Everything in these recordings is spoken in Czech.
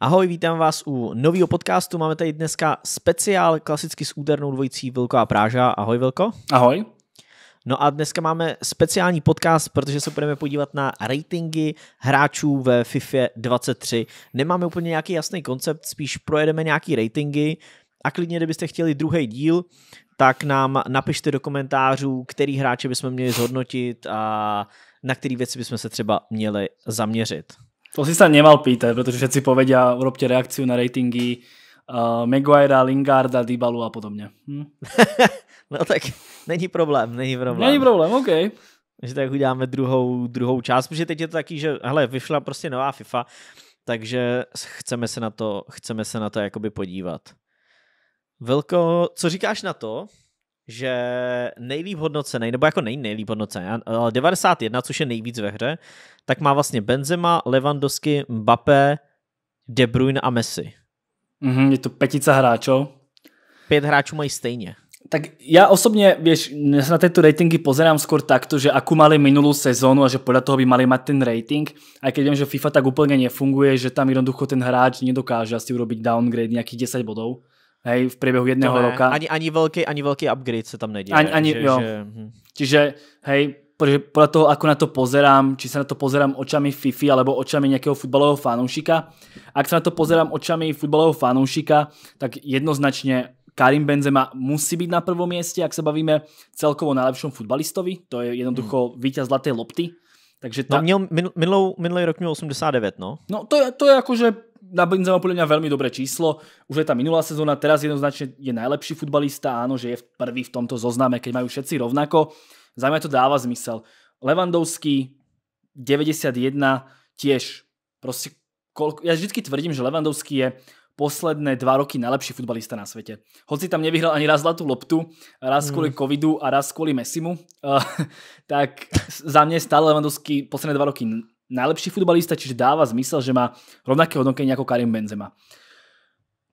Ahoj, vítám vás u nového podcastu. Máme tady dneska speciál klasicky s údernou dvojicí Vilko a Práža. Ahoj, Vilko. Ahoj. No a dneska máme speciální podcast, protože se budeme podívat na ratingy hráčů ve FIFA 23. Nemáme úplně nějaký jasný koncept, spíš projedeme nějaký ratingy a klidně, kdybyste chtěli druhý díl, tak nám napište do komentářů, který hráče bychom měli zhodnotit a na který věci bychom se třeba měli zaměřit. To si sa nemal pýtať, pretože všetci povedia, urobte reakciu na ratingy uh, Maguirea, Lingarda, Dybalu a podobně. Hm? no tak není problém, není problém. Není problém, OK. Že tak uděláme druhou, druhou část, protože teď je to taký, že hele, vyšla prostě nová FIFA, takže chceme se na to, chceme se na to jakoby podívat. Velko, co říkáš na to, že nejlíp hodnocený, nebo jako nej, nejlíp hodnocený, 91, což je nejvíc ve hře, tak má vlastně Benzema, Lewandowski, Mbappé, De Bruyne a Messi. Mm-hmm, je to petice hráčů. Pět hráčů mají stejně. Tak já osobně, víš, na tyto ratingy pozerám skoro takto, že akú mali minulou sezónu a že podle toho by mali mať ten rating, aj keď vím, že FIFA tak úplně nefunguje, že tam jednoducho ten hráč nedokáže asi urobiť downgrade nějakých 10 bodov hej, v průběhu jedného roku roka. Ani, ani, velký, ani velký upgrade se tam neděje. Ani, ani, že, jo. Že, hm. Čiže, hej, podle toho, ako na to pozerám, či sa na to pozerám očami Fifi alebo očami nějakého futbalového fanúšika. Ak sa na to pozerám očami futbalového fanúšika, tak jednoznačne Karim Benzema musí byť na prvom mieste, ak sa bavíme celkovo najlepšom futbalistovi. To je jednoducho hmm. víťaz zlaté lopty. Takže no, ta... No měl minulý rok měl 89, no. No to je, to je jakože na Benzema podľa mňa veľmi dobré číslo. Už je tá minulá sezóna, teraz jednoznačne je najlepší futbalista, áno, že je prvý v tomto zozname, keď majú všetci rovnako. Za mňa to dáva zmysel. Levandovský 91 tiež proste koľko, ja vždycky tvrdím, že Levandovský je posledné dva roky najlepší futbalista na svete. Hoci tam nevyhral ani raz zlatú loptu, raz mm. kvôli covidu a raz kvôli Messimu, uh, tak za mňa je stále Levandovský posledné dva roky najlepší futbalista, čiže dáva zmysel, že má rovnaké hodnokenie ako Karim Benzema.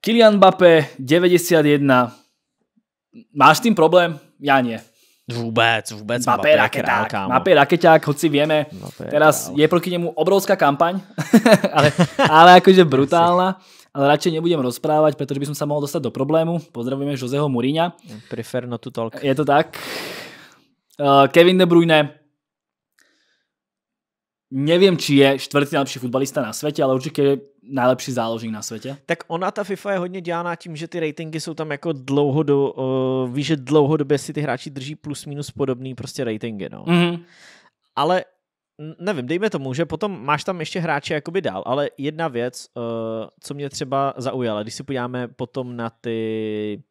Kylian Mbappé, 91. Máš tým problém? Ja nie. Vôbec, vôbec. Mbappé je raketák, Mbappé je raketák, hoci vieme, teraz je proti nemu obrovská kampaň, ale, akože brutálna. Ale radšej nebudem rozprávať, pretože by som sa mohol dostať do problému. Pozdravujeme Joseho Mourinha. Prefer not to talk. Je to tak. Eh, Kevin De Bruyne, Nevím, či je čtvrtý nejlepší futbalista na světě, ale určitě je nejlepší záložník na světě. Tak ona, ta FIFA je hodně dělaná tím, že ty ratingy jsou tam jako dlouhodo, uh, víš, že dlouhodobě si ty hráči drží plus minus podobný prostě ratingy, no. Mm-hmm. Ale nevím, dejme tomu, že potom máš tam ještě hráče jakoby dál, ale jedna věc, uh, co mě třeba zaujala, když si podíváme potom na ty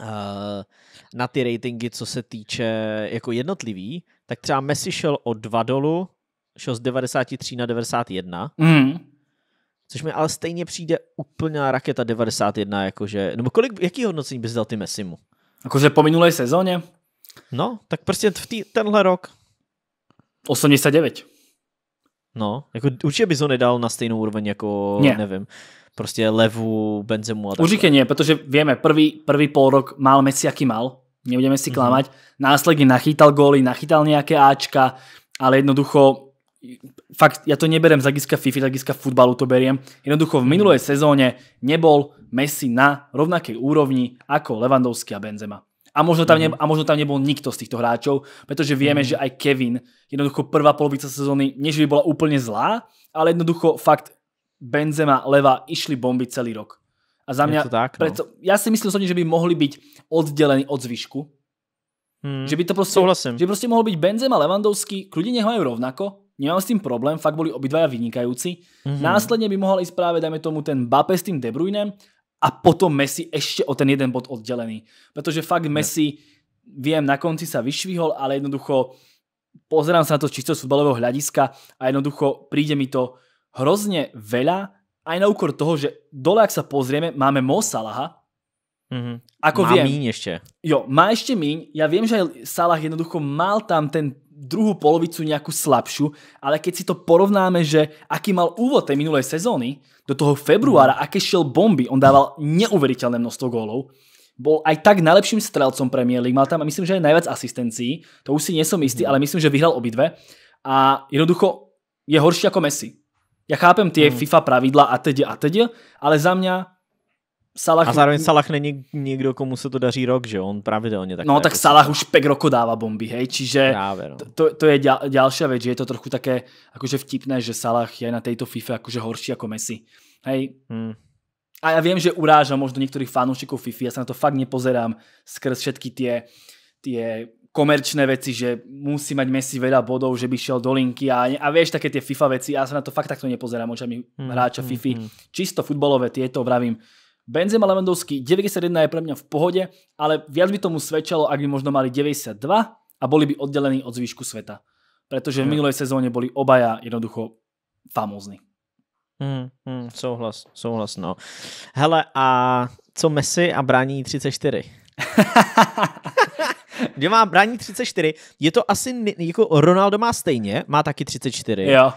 uh, na ty ratingy, co se týče jako jednotlivý, tak třeba Messi šel o dva dolů, šel z 93 na 91. Mm. Což mi ale stejně přijde úplná raketa 91, jakože, nebo kolik, jaký hodnocení bys dal ty Messimu? Jakože po minulé sezóně? No, tak prostě v tý, tenhle rok. 89. No, jako určitě bys ho nedal na stejnou úroveň jako, nie. nevím, prostě levu, Benzemu a tak. Určitě ne, protože víme, prvý, prvý pol rok mal Messi, jaký mal, nebudeme si mhm. klamať. Mm-hmm. Následně nachytal góly, nachytal nějaké Ačka, ale jednoducho fakt, ja to neberem z hľadiska FIFA, z hľadiska futbalu to beriem. Jednoducho v minulej sezóne nebol Messi na rovnakej úrovni ako Lewandowski a Benzema. A možno, tam ne, mhm. a možno tam nebol nikto z týchto hráčov, pretože vieme, mm. že aj Kevin, jednoducho prvá polovica sezóny, než by bola úplne zlá, ale jednoducho fakt Benzema, Leva išli bomby celý rok. A za mňa, tak, no. preto, ja si myslím že by mohli byť oddelení od zvyšku. Hmm, že by to proste, že proste mohol byť Benzema, Lewandowski, kľudne nech majú rovnako, Nemám s tým problém, fakt boli obidvaja vynikajúci. Mm-hmm. Následne by mohol ísť práve, dajme tomu, ten Bape s tým De Bruynem a potom Messi ešte o ten jeden bod oddelený. Pretože fakt Messi, viem, na konci sa vyšvihol, ale jednoducho pozerám sa na to z z futbalového hľadiska a jednoducho príde mi to hrozne veľa, aj na úkor toho, že dole, ak sa pozrieme, máme Mo Salaha, Mm-hmm. Ako má viem, míň ešte. Jo, má ešte míň. Ja viem, že aj Salah jednoducho mal tam ten druhú polovicu nejakú slabšiu, ale keď si to porovnáme, že aký mal úvod tej minulej sezóny, do toho februára, mhm. aké šiel bomby, on dával neuveriteľné množstvo gólov, bol aj tak najlepším strelcom Premier League, mal tam myslím, že aj najviac asistencií, to už si nie som istý, mhm. ale myslím, že vyhral obidve a jednoducho je horší ako Messi. Ja chápem tie mm. FIFA pravidla a teď a teď, ale za mňa Salah... A zároveň Salah není nikdo, komu se to daří rok, že on pravidelně tak. No jako tak jako Salah už pek roku dává bomby, hej, čiže Právě, no. to, to, je další, věc, že je to trochu také jakože vtipné, že Salah je na této FIFA jakože horší jako Messi. Hej. Hmm. A já vím, že uráža možno některých fanoušiků FIFA, já se na to fakt nepozerám skrz všetky tie, tie komerčné věci, že musí mať Messi veľa bodov, že by šel do linky a, a vieš, také tie FIFA věci? Já se na to fakt takto nepozerám očami mi hmm, hráča hmm. FIFA. Hmm. Čisto futbalové tieto, vravím, Benzema Lewandowski 91 je pre mňa v pohode, ale viac by tomu svedčalo, ak by možno mali 92 a boli by oddelení od zvyšku sveta. Pretože v minulej sezóne boli obaja jednoducho famózni. Hmm, hmm, souhlas, souhlas, no. Hele, a co Messi a brání 34? Kde má brání 34? Je to asi, jako Ronaldo má stejně, má taky 34. Jo.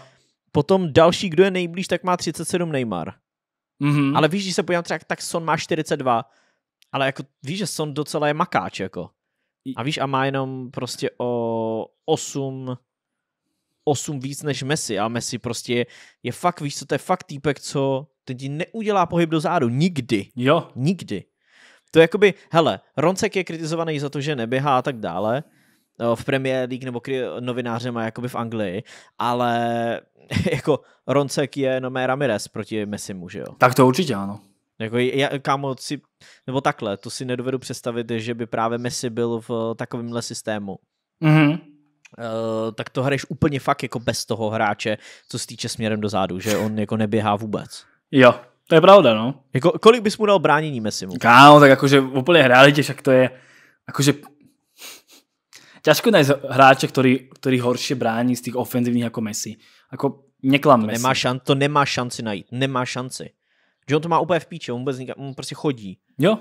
Potom další, kdo je nejblíž, tak má 37 Neymar. Mm-hmm. Ale víš, když se podívám třeba, tak Son má 42, ale jako víš, že Son docela je makáč, jako. A víš, a má jenom prostě o 8 8 víc než Messi a Messi prostě je, je fakt, víš co, to je fakt týpek, co ten ti neudělá pohyb do zádu, nikdy. Jo. Nikdy. To je jakoby, hele, Roncek je kritizovaný za to, že neběhá a tak dále, No, v Premier League nebo novinářem a jakoby v Anglii, ale jako Roncek je Nomé Ramirez proti Messimu, že jo? Tak to určitě ano. Jako já, kámo, si, nebo takhle, to si nedovedu představit, že by právě Messi byl v takovémhle systému. Mm-hmm. Uh, tak to hraješ úplně fakt jako bez toho hráče, co se týče směrem dozadu, že on jako neběhá vůbec. Jo, to je pravda, no. Jako, kolik bys mu dal bránění Messimu? Kámo, tak jakože úplně hráli tě, však to je, jakože ťažko nájsť hráče, ktorý, ktorý horšie bráni z tých ofenzívnych ako Messi. Ako neklam to Messi. Nemá, šan, to nemá šanci najít, nemá šanci. Že on to má úplne v píče, on, nikam, on prostě chodí. Jo.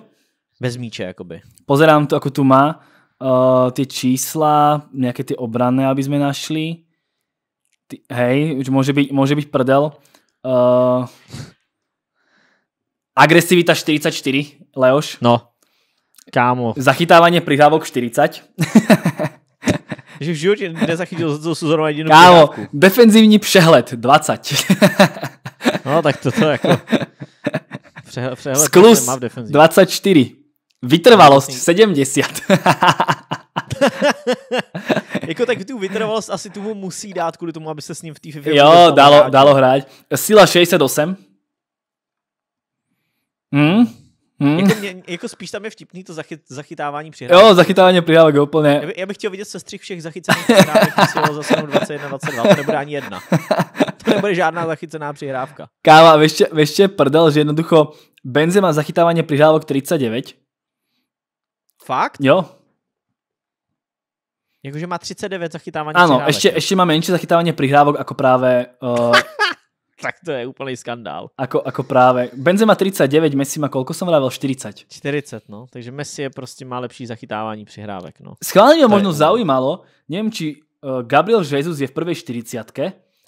Bez míče, jakoby. Pozerám to, ako tu má uh, ty čísla, nějaké ty obrané, aby sme našli. Ty, hej, už môže být, môže být prdel. Uh, agresivita 44, Leoš. No, Kámo. Zachytávanie prihrávok 40. že v životě nezachytil zrovna jedinou Kámo, prihrávku. defenzivní přehled 20. no tak to, to jako... Přehled, přehled Sklus 24. Prostě vytrvalost 70. Vlastně- jako tak tu vytrvalost asi mu musí dát kvůli tomu, aby se s ním v té FIFA... Jo, dalo, dalo hrát. Sila 68. Hmm? Hmm. Jako, mě, jako spíš tam je vtipný to zachyt, zachytávání přihrávek. Jo, zachytávání přihrávek, úplně. Já, by, já bych chtěl vidět střih všech zachycených přihrávek, za zase 21, 22, to nebude ani jedna. To nebude žádná zachycená přihrávka. Káva, vešte, vešte prdel, že jednoducho Benzema zachytávání přihrávek 39. Fakt? Jo. Jakože má 39 zachytávání Ano, ještě, ještě má menší zachytávání přihrávek jako právě uh, tak to je úplný skandál. Ako, ako práve. Benzema 39, Messi má kolko som vravel? 40. 40, no. Takže Messi je prostě má lepší zachytávání přihrávek, no. Schválně mě možno no. zaujímalo, nevím, či eh, Gabriel Jesus je v prvej 40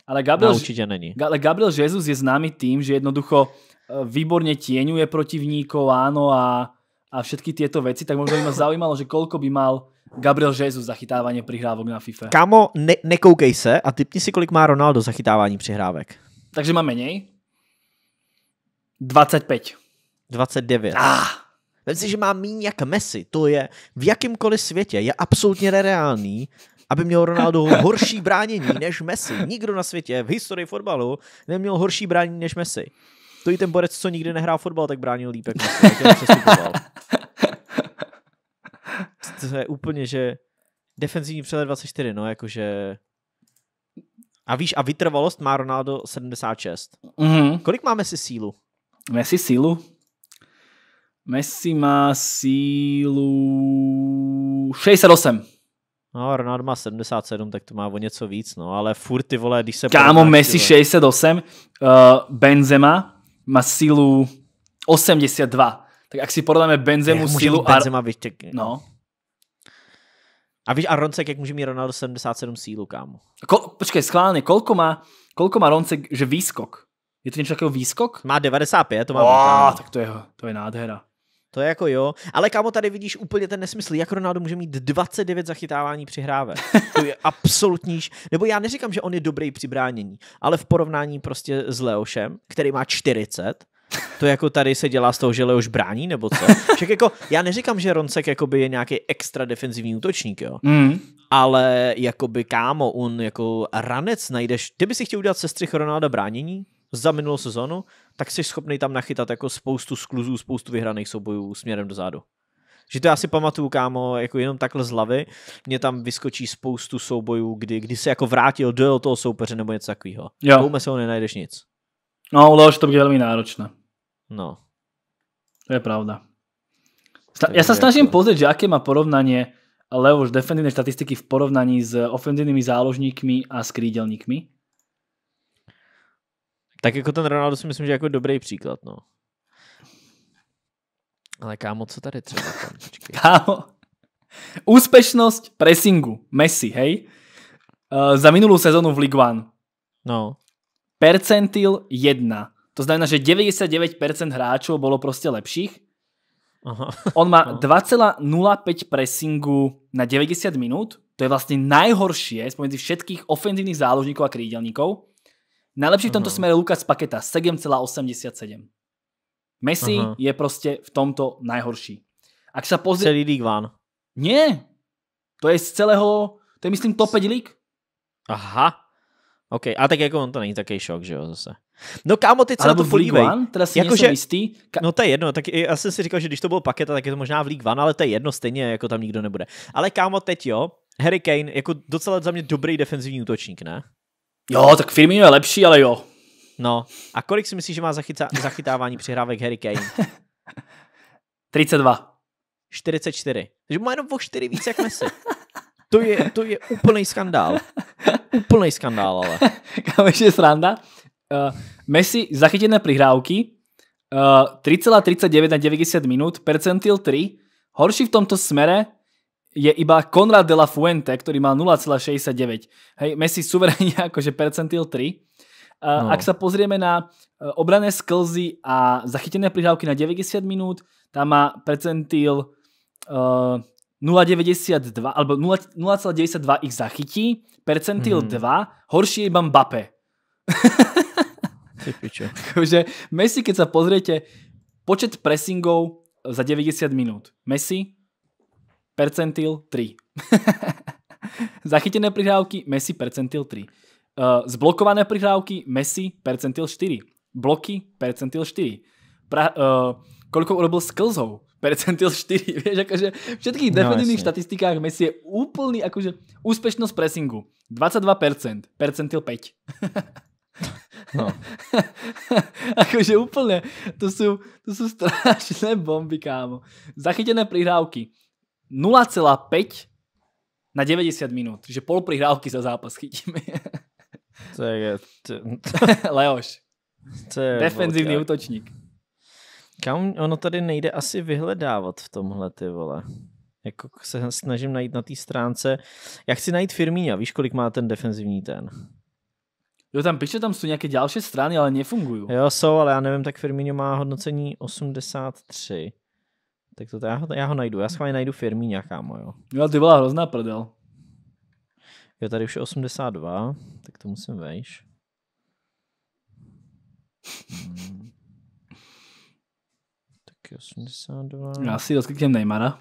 ale Gabriel, no, není. ale Gabriel Jesus je známy tým, že jednoducho eh, výborně tieňuje protivníkov, áno, a, a všetky tieto veci, tak možno by ma zaujímalo, že koľko by mal Gabriel Jesus zachytávanie prihrávok na FIFA. Kamo, ne, nekoukej se a typni si, kolik má Ronaldo zachytávání přihrávek. Takže má menej. 25. 29. Ah. Vem si, že má míň jak Messi. To je v jakýmkoliv světě. Je absolutně nereálný, aby měl Ronaldo horší bránění než Messi. Nikdo na světě v historii fotbalu neměl horší bránění než Messi. To i ten borec, co nikdy nehrál fotbal, tak bránil líp, jak Messi, To je úplně, že defenzivní přelet 24, no, jakože a víš, a vytrvalost má Ronaldo 76. Mm-hmm. Kolik má Messi sílu? Messi sílu? Messi má sílu 68. No, Ronaldo má 77, tak to má o něco víc, no, ale furt ty vole, když se... Kámo, Messi 68, uh, eh, Benzema má sílu 82. Tak jak si porovnáme Benzemu sílu... Benzema a... Vytěk... No. A víš, a Roncek, jak může mít Ronaldo 77 sílu, kámo? Ko, počkej, schválně, kolko má, kolko má Roncek, že výskok? Je to něco takového výskok? Má 95, to má. Oh, tak to je, to je nádhera. To je jako jo, ale kámo, tady vidíš úplně ten nesmysl, jak Ronaldo může mít 29 zachytávání hráve. To je absolutní, nebo já neříkám, že on je dobrý při bránění, ale v porovnání prostě s Leošem, který má 40, to jako tady se dělá z toho, že Leoš brání, nebo co? Však jako, já neříkám, že Roncek jakoby je nějaký extra defenzivní útočník, jo. Mm. Ale jakoby kámo, on jako ranec najdeš. Ty by si chtěl udělat sestřih Ronalda bránění za minulou sezonu, tak jsi schopný tam nachytat jako spoustu skluzů, spoustu vyhraných soubojů směrem dozadu. Že to já si pamatuju, kámo, jako jenom takhle z hlavy, mě tam vyskočí spoustu soubojů, kdy, kdy se jako vrátil do toho soupeře nebo něco takového. Jo. se ho nenajdeš nic. No, Leoš to bylo velmi náročné. No. To je pravda. Ja jako- sa snažím pozrieť, že aké má porovnanie Leoš defenzívne štatistiky v porovnaní s ofenzívnymi záložníkmi a skrídelníkmi. Tak jako ten Ronaldo si myslím, že jako dobrý příklad, no. Ale kámo, co tady třeba? kámo, úspešnosť presingu Messi, hej? Uh, za minulú sezónu v Ligue 1. No. Percentil 1. To znamená, že 99% hráčov bolo proste lepších. Aha. On má 2,05 no. pressingu na 90 minút. To je vlastne najhoršie spomedzi všetkých ofenzívnych záložníkov a krídelníkov. Najlepší v tomto Aha. smere Lukas Paketa 7,87. Messi Aha. je proste v tomto najhorší. Ak sa pozrie... Celý lík ván. Nie. To je z celého... To je myslím top 5 lík. Aha. OK, a tak jako on to není Taký šok, že jo, zase. No kámo, ty se na to podívej. One, teda si jako, že, jistý. Ka- no to je jedno, tak já jsem si říkal, že když to bylo paketa, tak je to možná v League One, ale to je jedno, stejně jako tam nikdo nebude. Ale kámo, teď jo, Harry Kane, jako docela za mě dobrý defenzivní útočník, ne? Jo, tak firmy je lepší, ale jo. No, a kolik si myslíš, že má zachyca- zachytávání přihrávek Harry Kane? 32. 44. Takže má jenom o 4 víc jak Messi. To je, to je úplný skandál. Úplný skandál, ale. Kámo, ještě sranda, uh, Messi zachytené prihrávky uh, eh, 3,39 na 90 minút, percentil 3. Horší v tomto smere je iba Konrad de la Fuente, ktorý mal 0,69. Hej, Messi suverénne akože percentil 3. Uh, eh, no. Ak sa pozrieme na obrané sklzy a zachytené prihrávky na 90 minút, tam má percentil uh, 0,92 alebo 0,92 ich zachytí, percentil mm. 2, horší je iba Mbappé. Takže Messi, keď sa pozriete, počet pressingov za 90 minút. Messi, percentil 3. Zachytené prihrávky, Messi percentil 3. Uh, zblokované prihrávky, Messi percentil 4. Bloky, percentil 4. Pra, uh, koľko urobil sklzov, percentil 4. Vieš, akože v všetkých definitívnych no, štatistikách Messi je úplný, akože úspešnosť pressingu. 22%, percentil 5. No. Akože to jsou to jsou strašné bomby, kámo. Zachytené prihrávky. 0,5 na 90 minút. že pol prihrávky za zápas chytíme. to je... To... Leoš. To je Defenzivní útočník. Kam ono tady nejde asi vyhledávat v tomhle, ty vole. Jako se snažím najít na té stránce. Já chci najít Firmína, víš, kolik má ten defenzivní ten? Jo, tam píše, tam jsou nějaké další strany, ale nefungují. Jo, jsou, ale já nevím, tak Firmino má hodnocení 83. Tak to, já, ho, já ho najdu, já schválně najdu firmy nějaká moje. Jo, ty byla hrozná prdel. Jo, tady už je 82, tak to musím vejš. Hmm. Tak 82. Já si rozkliknem Neymara.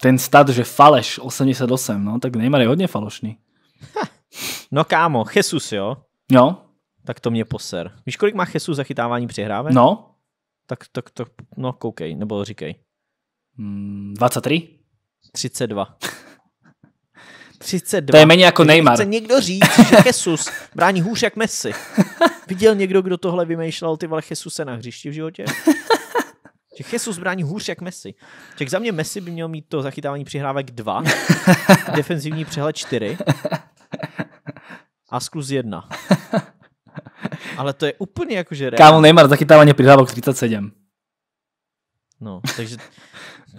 ten stat, že faleš 88, no tak Neymar je hodně falošný. Ha, no kámo, Jesus, jo? No. Tak to mě poser. Víš, kolik má Jesus zachytávání přihrávek? No. Tak, tak, tak, no koukej, nebo říkej. Mm, 23? 32. 32. To je méně jako Neymar. Chce někdo říct, že Jesus brání hůř jak Messi. Viděl někdo, kdo tohle vymýšlel, ty vole Jesuse na hřišti v životě? Že Jesus brání hůř jak Messi. Ček za mě Messi by měl mít to zachytávání přihrávek 2, defenzivní přehled 4 a skluz 1. Ale to je úplně jakože... Kámo Neymar zachytávání přihrávek 37. No, takže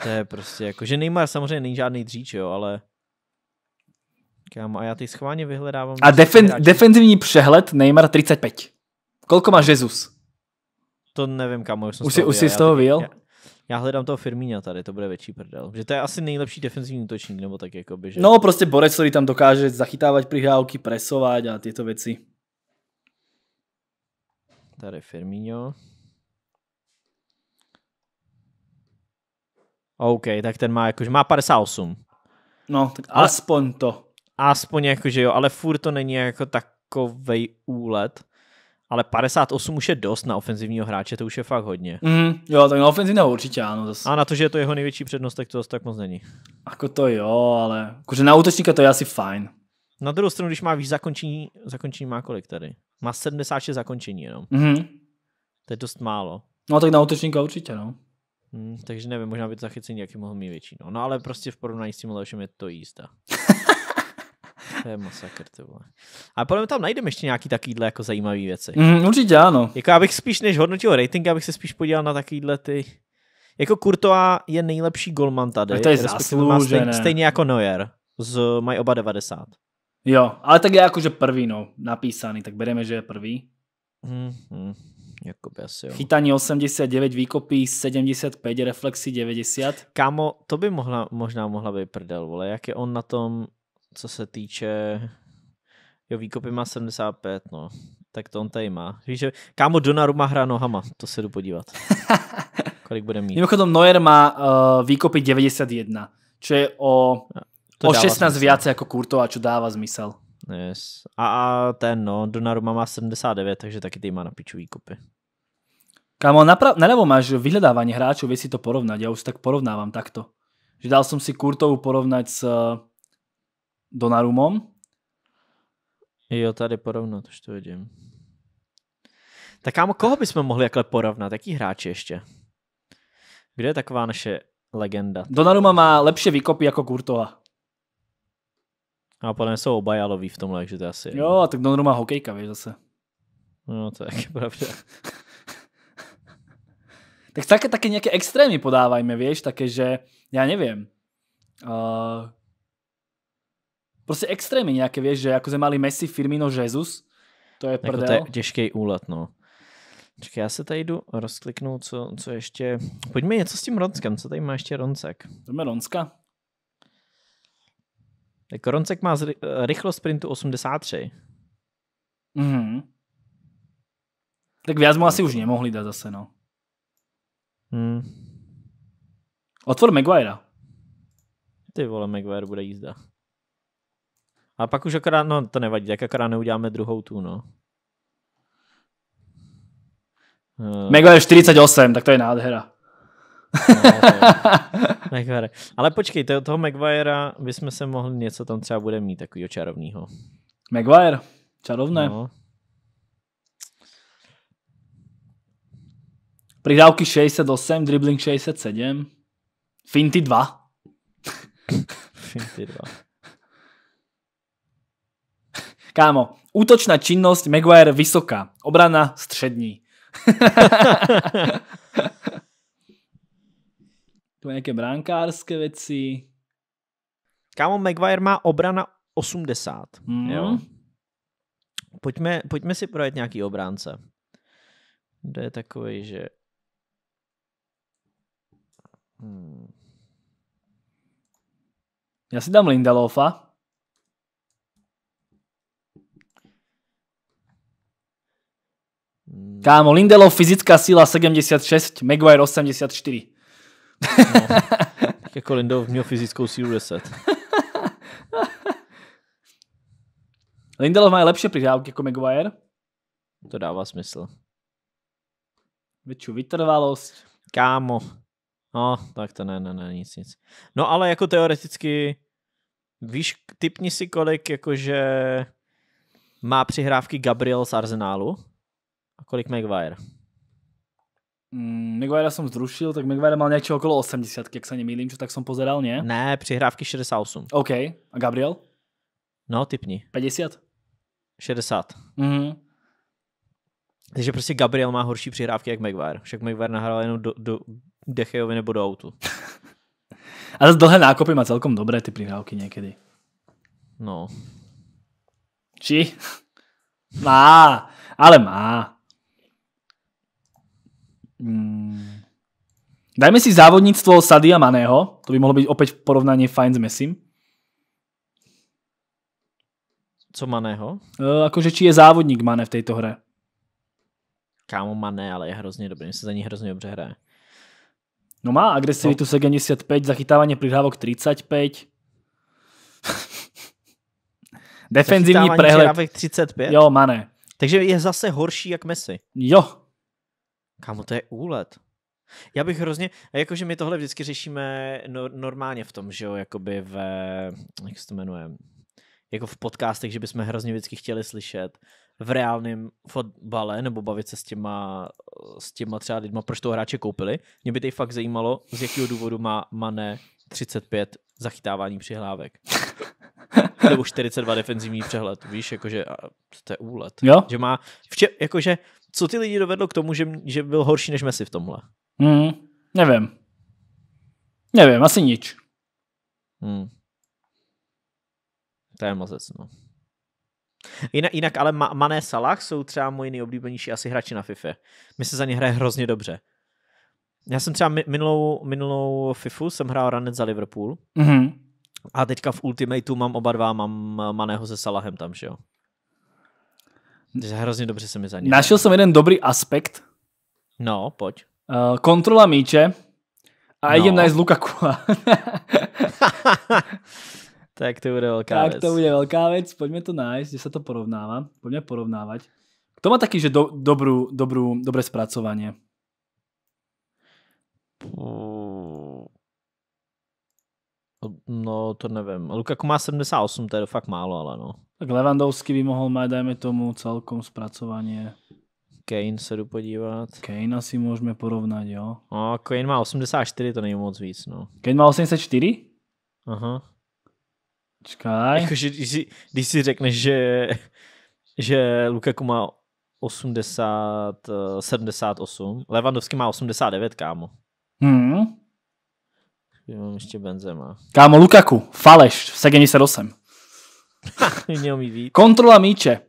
to je prostě jako, že Neymar samozřejmě není žádný dříč, jo, ale Kámo, a já ty schválně vyhledávám. A defen, defenzivní přehled Neymar 35. Kolko má Jezus? To nevím, kam už jsem Už jsi, už jsi z toho vyjel? Já, já hledám toho Firmína tady, to bude větší prdel. Že to je asi nejlepší defenzivní útočník, nebo tak jako by, že... No, prostě borec, který tam dokáže zachytávat přihrávky, presovat a tyto věci. Tady Firmino. OK, tak ten má jakože má 58. No, tak ale, aspoň to. Aspoň jakože jo, ale furt to není jako takovej úlet ale 58 už je dost na ofenzivního hráče, to už je fakt hodně. Mm, jo, tak na ofenzivního určitě ano. Zase. A na to, že je to jeho největší přednost, tak to zase tak moc není. Ako to jo, ale jakože na útočníka to je asi fajn. Na druhou stranu, když má víc zakončení, zakončení má kolik tady? Má 76 zakončení jenom. Mm. To je dost málo. No tak na útočníka určitě, no. Hmm, takže nevím, možná by to zachycení jaký mohl mít větší. No, no ale prostě v porovnání s tím lepším je to jízda. To je masakr, ty vole. A podle mě tam najdeme ještě nějaký takovýhle jako zajímavý věci. Mm, určitě ano. Jako abych spíš, než hodnotil rating, abych se spíš podíval na takovýhle ty... Jako Kurtoa je nejlepší golman tady. to je zaslužené. Stejně, stejně jako Neuer. Z mají oba 90. Jo, ale tak je jakože prvý, no, napísaný, tak bereme, že je prvý. mm mm, Jakoby asi jo. Chytání 89, výkopy 75, reflexy 90. Kámo, to by mohla, možná mohla být prdel, vole, jak je on na tom co se týče... Jo, výkopy má 75, no. Tak to on tady má. Víš, že kámo Donnarumma hra nohama, to se jdu podívat. Kolik bude mít. Mimochodom Neuer má uh, výkopy 91, čo je o, to o 16 jako Kurto Kurtova, čo dává zmysel. Yes. A, a ten, no, Donnarumma má 79, takže taky tady má na piču výkopy. Kámo, napravo na máš vyhledávání hráčů, vy si to porovnat, já už tak porovnávám takto. Že dal jsem si Kurtovu porovnať s eh, Donarumom. Jo, tady porovnat, už to vidím. Tak kámo, koho bychom mohli jakhle porovnat? Jaký hráči ještě? Kde je taková naše legenda? Donaruma má lepší výkopy jako Kurtova. A podle mě jsou oba jaloví v tomhle, takže to asi... Jo, a tak Donaruma hokejka, víš zase. No, to je pravda. tak také, také nějaké extrémy podávajme, víš, také, že já nevím. Uh, Prostě extrémy nějaké, vieš, že jakože mali Messi, Firmino, Jesus. To je prdel. Jako to je těžký úlet, no. Čekaj, já se tady jdu rozkliknout, co, co ještě... Pojďme něco s tím Ronskem, co tady má ještě roncek? Jdeme Ronska. Jako Roncek má zry, rychlost sprintu 83. Mhm. Tak viac mu asi už nemohli dát zase, no. Hmm. Otvor Maguire. Ty vole, Maguire bude jízda. A pak už akorát, no to nevadí, tak akorát neuděláme druhou tu, no. Eh. Maguire 48, tak to je nádhera. No, je. Ale počkej, od toho Maguirea bychom se mohli něco tam třeba bude mít takového čarovného. Maguire, čarovné. No. Přidávky 68, dribbling 67, finty 2. finty 2. Kámo, útočná činnost Maguire vysoká, obrana střední. tu nějaké brankářské věci. Kámo, Maguire má obrana 80. Mm. Jo. Pojďme, pojďme si projet nějaký obránce. Kde je takový, že... Hmm. Já si dám Lindelofa. Mm. Kámo, Lindelov fyzická síla 76, Maguire 84. No, jako Lindelov měl fyzickou sílu 10. Lindelov má lepší přihrávky jako Maguire. To dává smysl. Větší vytrvalost. Kámo. No, tak to ne, ne, ne, nic, nic. No ale jako teoreticky, víš, typni si kolik jakože má přihrávky Gabriel z Arsenálu? A kolik Maguire? Mm, Maguire jsem zrušil, tak Maguire mal něco okolo 80, jak se nemýlím, že tak jsem pozeral, ne? Ne, přihrávky 68. OK. A Gabriel? No, typní. 50? 60. Mm -hmm. Takže prostě Gabriel má horší přihrávky jak Maguire. Však Maguire nahrál jenom do, do Dechejovi nebo do autu. A zase dlhé nákopy má celkom dobré ty přihrávky někdy. No. Či? Má, ale má. Hmm. Dajme si závodnictvo Sadia Maného. To by mohlo být opět v porovnání fajn s Messim. Co Maného? Eh, akože či je závodník Mané v této hře. Kámo Mané, ale je hrozně dobrý. Mně se za ní hrozně dobře hraje. No má agresivitu 75, no. zachytávanie prihrávok 35. Defenzivní prehled. 35? Jo, Mané. Takže je zase horší jak Messi. Jo, Kámo, to je úlet. Já bych hrozně, jakože my tohle vždycky řešíme no, normálně v tom, že jo, jakoby ve, jak se to jmenuje, jako v podcastech, že bychom hrozně vždycky chtěli slyšet v reálném fotbale nebo bavit se s těma, s těma třeba lidma, proč toho hráče koupili. Mě by teď fakt zajímalo, z jakého důvodu má Mane 35 zachytávání přihlávek. nebo 42 defenzivní přehled, víš, jakože to je úlet. Jo? Že má, vče, jakože co ty lidi dovedlo k tomu, že, že byl horší než Messi v tomhle? Hmm, nevím. Nevím, asi nič. Hmm. To je mozec, no. Jinak, jinak ale Ma- Mané Salah jsou třeba moji nejoblíbenější asi hráči na FIFA. My se za ně hraje hrozně dobře. Já jsem třeba minulou, minulou FIFU jsem hrál ranec za Liverpool. Mm-hmm. A teďka v Ultimateu mám oba dva, mám Maného se Salahem tam, že jo? Hrozně dobře se mi za Našel jsem jeden dobrý aspekt. No, pojď. Uh, kontrola míče. A no. idem nájsť Lukaku. tak to bude velká tak věc. Tak to bude velká věc. Pojďme to najít, kde se to porovnává. Pojďme porovnávat. To má taky, že do, dobrou, dobrou, dobré zpracování? No, to nevím. Lukaku má 78, to je fakt málo, ale no. Tak Levandovský by mohl mít, dajme tomu, celkom zpracovanie. Kane se jdu podívat. Kane asi můžeme porovnat, jo. No, Kane má 84, to není moc víc, no. Kane má 84? Aha. Čekaj. Jakože, když, když si řekneš, že, že Lukaku má 80, 78, Levandovský má 89, kámo. Hmm mám ještě Benzema. Kámo, Lukaku, Faleš, v Segeni 78. Měl mi víc. Kontrola míče.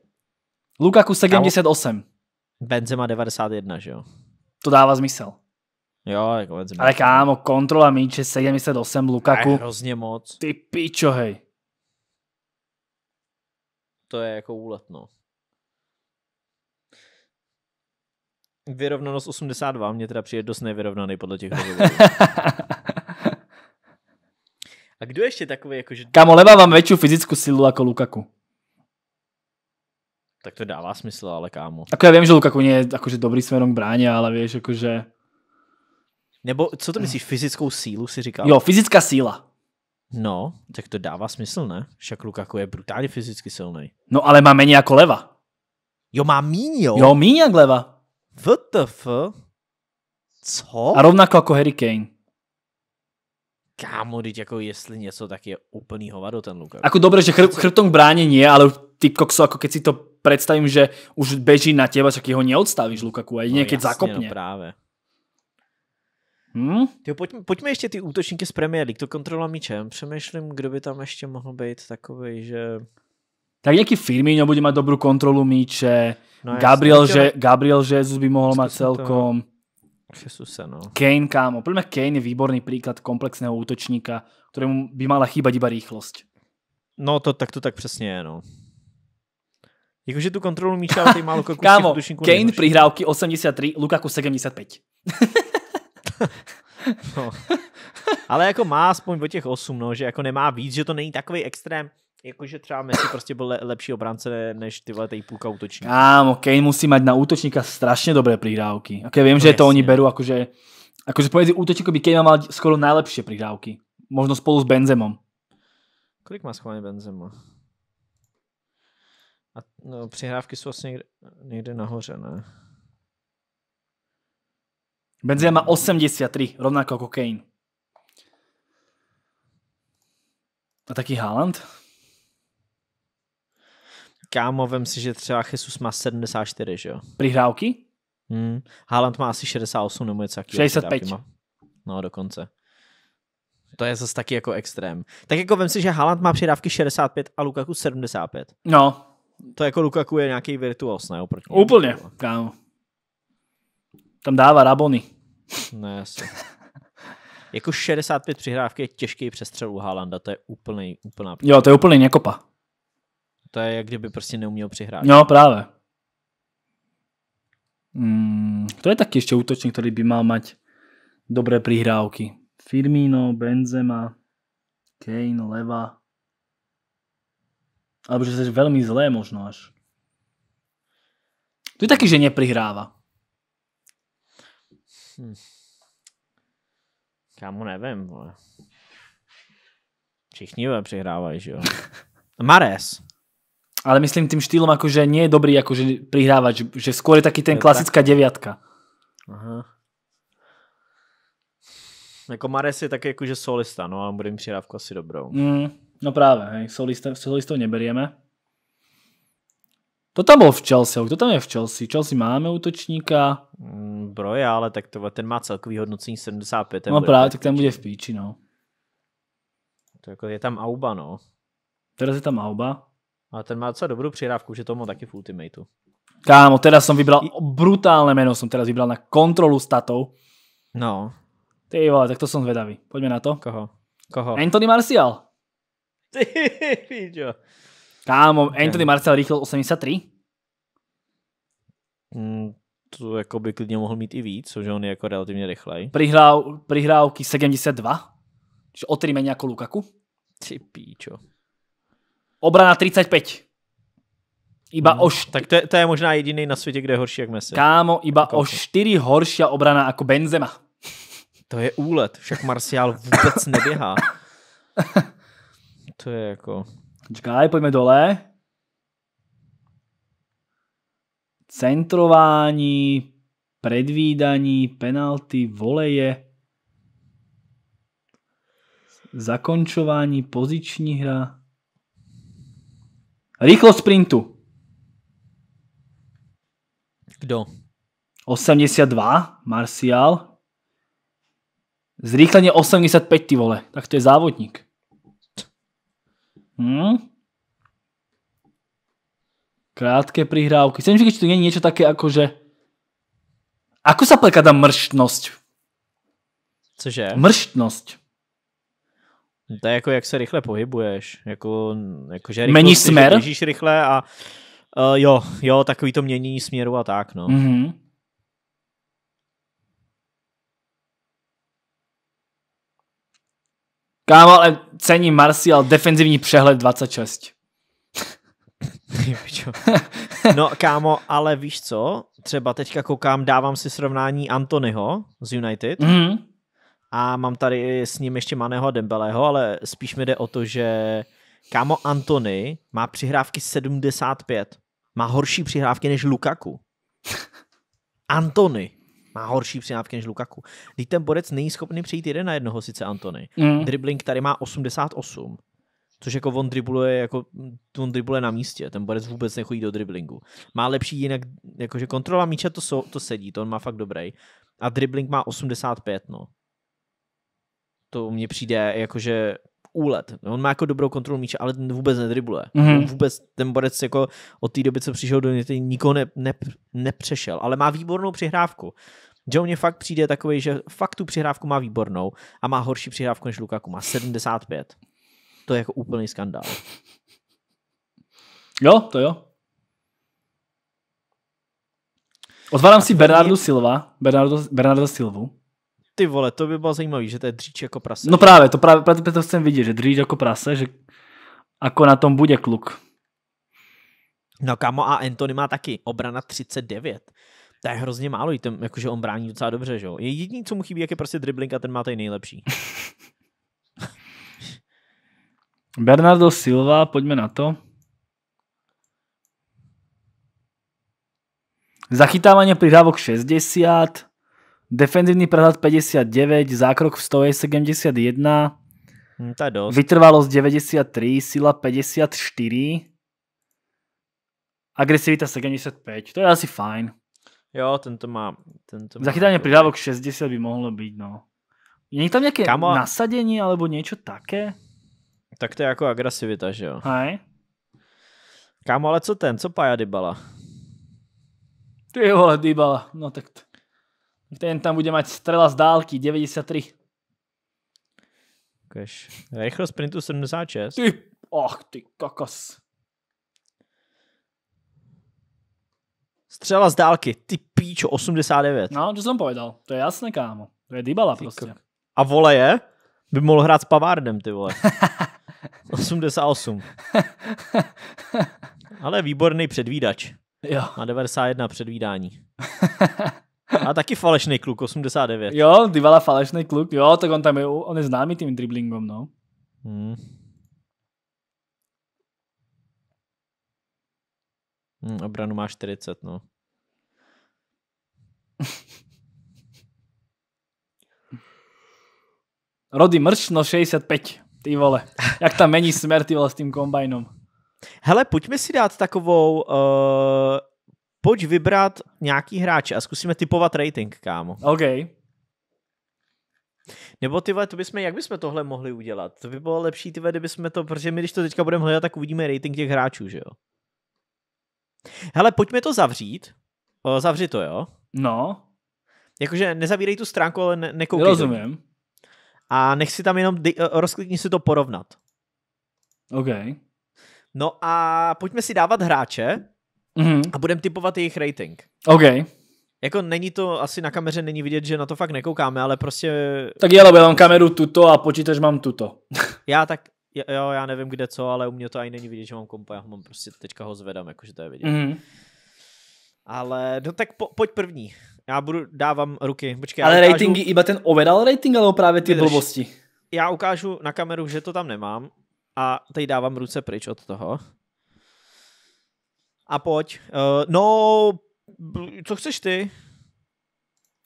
Lukaku 78. Kámo, Benzema 91, že jo? To dává smysl. Jo, jako Benzema. Ale kámo, kontrola míče 78, Lukaku. Je eh, hrozně moc. Ty pičo, hej. To je jako úletno. Vyrovnanost 82 mě teda přijde dost nevyrovnaný podle těch A kdo ještě takový jakože... Kamo, Leva mám větší fyzickou silu jako Lukaku. Tak to dává smysl, ale kámo. Tak jako já vím, že Lukaku je jakože dobrý směrem k bráně, ale víš jakože. Nebo co to myslíš, fyzickou sílu si říkal? Jo, fyzická síla. No, tak to dává smysl, ne? Však Lukaku je brutálně fyzicky silný. No ale má méně jako leva. Jo, má míň, jo? Jo, míň jak leva. fuck? Co? A rovnako jako Harry Kane kámo, teď jako jestli něco, tak je úplný hovado ten Luka. Ako dobré, že chr chrbtom k nie, ale ty kokso, ako keď si to představím, že už beží na teba, tak jeho neodstavíš Lukaku, jedině no, keď no zakopne. No právě. Hmm? Jo, pojď, pojďme ještě ty útočníky z Premier League, to kontrola míčem. Přemýšlím, kdo by tam ještě mohl být takový, že... Tak nějaký Firmino bude mít dobrou kontrolu míče. No, Gabriel, že, Gabriel Jesus by mohl mít celkom. To... Jesuse, no. Kane, kámo. Podle mě Kane je výborný příklad komplexného útočníka, kterému by mala chýbat iba rychlost. No to tak to tak přesně je, no. Jakože tu kontrolu míče, ale tady má Lukaku Kámo, Kane prihrávky 83, Lukaku 75. no. Ale jako má aspoň o těch 8, no, že jako nemá víc, že to není takový extrém. Jakože třeba Messi prostě byl lepší obránce než ty vole půlka útočníka. Kámo, Kane musí mať na útočníka strašně dobré prihrávky. Ako ja no, že to oni jakože, jakože Akože povedz útočníkovi Kane mal skoro nejlepší prihrávky. Možno spolu s Benzemom. Kolik má schovaný Benzema? A no, přihrávky jsou asi někde, někde nahoře, ne? Benzema má 83, rovnako jako Kane. A taký Haaland? kámo, vem si, že třeba Jesus má 74, že jo? Přihrávky? Hmm. Haaland má asi 68 nebo něco 65. No, dokonce. To je zase taky jako extrém. Tak jako vem si, že Haaland má přidávky 65 a Lukaku 75. No. To jako Lukaku je nějaký virtuos, ne? Oproti Úplně, kámo. Tam dává rabony. No jasně. jako 65 přihrávky je těžký přestřel u Haalanda, to je úplný, úplná... Jo, to je úplný nekopa. To je, jak kdyby prostě neuměl přihrát. No, právě. Hmm, to je taky ještě útočník, který by měl mať dobré přihrávky. Firmino, Benzema, Kane, Leva. Alebo že jsi velmi zlé možno až. To je taky, že neprihrává. Hm. mu nevím, vole. Všichni přihrávají, že jo. Mares. Ale myslím tým štýlom, akože nie je dobrý akože prihrávať, že, že skôr je taký ten klasická deviatka. Aha. Jako Mares je taký jakože solista, no a bude mi přihrávku asi dobrou. Mm, no právě, hej, solista, solistov neberieme. To tam byl v Chelsea, kto tam je v Chelsea? Chelsea máme útočníka. Mm, ale tak to, ten má celkový hodnocení 75. No právě, tak ten bude v píči, no. To jako je tam Auba, no. Teraz je tam Auba. A ten má docela dobrou přihrávku, že to má taky v ultimateu. Kámo, Teda jsem vybral, brutálné meno jsem teda vybral na kontrolu statou. No. Ty vole, tak to jsem zvedavý. Pojďme na to. Koho? Koho? Anthony Martial. Ty, vídeo. Kámo, Anthony Martial rýchlo 83. Mm, to jako by klidně mohl mít i víc, což on je jako relativně rychlej. prihrávky 72. Čiže o 3 méně jako Lukaku. Ty píčo. Obrana 35. Iba mm, o št... Tak to je, to je možná jediný na světě, kde je horší jak Messi. Kámo, iba Koukou. Jako o 4 jako- horší obrana jako Benzema. To je úlet, však Marcial vůbec neběhá. To je jako... Čekaj, pojďme dole. Centrování, predvídaní, penalty, voleje, zakončování, poziční hra. Rychlost sprintu. Kdo? 82, Marcial. Zrýchlenie 85, ty vole. Tak to je závodník. Hm? Krátké prihrávky. Chcem říct, že to je niečo také ako, že... Ako sa tá mrštnosť? Cože? Mrštnosť. No to je jako, jak se rychle pohybuješ. Jako, jako že rychle Mení směr? Že rychle a uh, jo, jo, takový to mění směru a tak, no. Mm-hmm. Kámo, ale cení Marcial defenzivní přehled 26. no kámo, ale víš co? Třeba teďka koukám, dávám si srovnání Antonyho z United. Mm-hmm a mám tady s ním ještě Maného a Dembeleho, ale spíš mi jde o to, že kámo Antony má přihrávky 75. Má horší přihrávky než Lukaku. Antony má horší přihrávky než Lukaku. Když ten borec není schopný přijít jeden na jednoho, sice Antony. Mm. Dribbling tady má 88. Což jako on dribluje, jako, mm, on dribluje na místě, ten borec vůbec nechodí do driblingu. Má lepší jinak, jakože kontrola míče to, so, to sedí, to on má fakt dobrý. A dribbling má 85, no to mně přijde jakože úlet. On má jako dobrou kontrolu míče, ale ten vůbec nedribuje. Mm-hmm. Vůbec ten borec jako od té doby, co přišel do něj, nikoho ne, ne, nepřešel, ale má výbornou přihrávku. Joe mně fakt přijde takový, že fakt tu přihrávku má výbornou a má horší přihrávku než Lukaku. Má 75. To je jako úplný skandál. Jo, to jo. Odvádám si Bernardo Silva, Bernardo, Bernardo Silvu. Ty vole, to by bylo zajímavé, že to je dříč jako prase. No právě, to právě, právě to chcem vidět, že dříč jako prase, že jako na tom bude kluk. No kamo, a Anthony má taky obrana 39. To je hrozně málo, ten, jakože on brání docela dobře, že jo. Je jediný, co mu chybí, jak je prostě dribbling a ten má tady nejlepší. Bernardo Silva, pojďme na to. Zachytávání přihrávok 60, Defenzívny prehľad 59, zákrok v 171, hm, to je dosť. vytrvalosť 93, sila 54, agresivita 75, to je asi fajn. Jo, tento má... Tento má Zachytanie pridávok 60 by mohlo byť, no. Není tam nejaké Kamo... nasadenie alebo niečo také? Tak to je jako agresivita, že jo? Hej. Kámo, ale co ten? Co Paja Dybala? Ty vole, Dybala, no tak... to... Ten tam bude mať strela z dálky, 93. Kaž. Rychlost sprintu 76. Ty, ach ty kakos. Střela z dálky, ty píčo, 89. No, to jsem povedal, to je jasné, kámo. To je Dybala prostě. A vole je? By mohl hrát s Pavardem, ty vole. 88. Ale výborný předvídač. Jo. Má 91 předvídání. A taky falešný kluk, 89. Jo, divala falešný kluk, jo, tak on tam je, on je známý tím driblingom, no. Hmm. Hmm, obranu má 40, no. Rody no 65, ty vole. Jak tam mení smer, ty vole, s tím kombajnom. Hele, pojďme si dát takovou uh, pojď vybrat nějaký hráče a zkusíme typovat rating, kámo. OK. Nebo ty vole, to bychom, jak bychom tohle mohli udělat? To by bylo lepší, ty vole, kdybychom to, protože my když to teďka budeme hledat, tak uvidíme rating těch hráčů, že jo? Hele, pojďme to zavřít. O, zavři to, jo? No. Jakože nezavírej tu stránku, ale ne- nekoukej. Rozumím. A nech si tam jenom, di- eh, rozklikni si to porovnat. OK. No a pojďme si dávat hráče mm-hmm. a budeme typovat jejich rating. OK. Jako není to, asi na kameře není vidět, že na to fakt nekoukáme, ale prostě... Tak jelo, já mám kameru tuto a počítač mám tuto. já tak, jo, já nevím kde co, ale u mě to ani není vidět, že mám kompa, já ho mám prostě teďka ho zvedám, jakože to je vidět. Mm-hmm. Ale, no tak po, pojď první. Já budu, dávám ruky, počkej. Ale ukážu... ratingy, iba ten overall rating, ale právě ty Vydrž. blbosti? Já ukážu na kameru, že to tam nemám a teď dávám ruce pryč od toho a pojď. Uh, no, co chceš ty?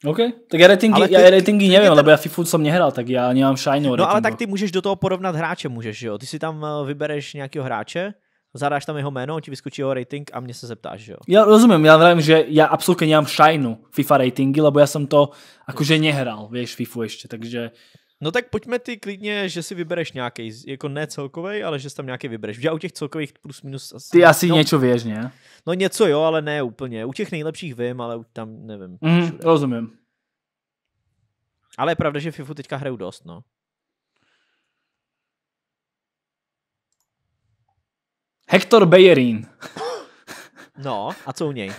OK, tak já ratingy, ty, já ratingy ty, nevím, ten... já FIFU jsem nehrál, tak já nemám šajnou No ratingu. ale tak ty můžeš do toho porovnat hráče, můžeš, jo? Ty si tam eh, vybereš nějakého hráče, zadáš tam jeho jméno, ti vyskočí jeho rating a mě se zeptáš, jo? Já rozumím, já vím, že já absolutně nemám šajnu FIFA ratingy, lebo já jsem to jakože nehrál, víš, FIFU ještě, takže No tak pojďme ty klidně, že si vybereš nějaký, jako ne celkový, ale že si tam nějaký vybereš. Já u těch celkových plus minus asi... Ty asi no, něco věř, ne? No něco jo, ale ne úplně. U těch nejlepších vím, ale tam nevím. Mm, rozumím. Ale je pravda, že FIFU teďka hrajou dost, no. Hector Bejerín. no, a co u něj?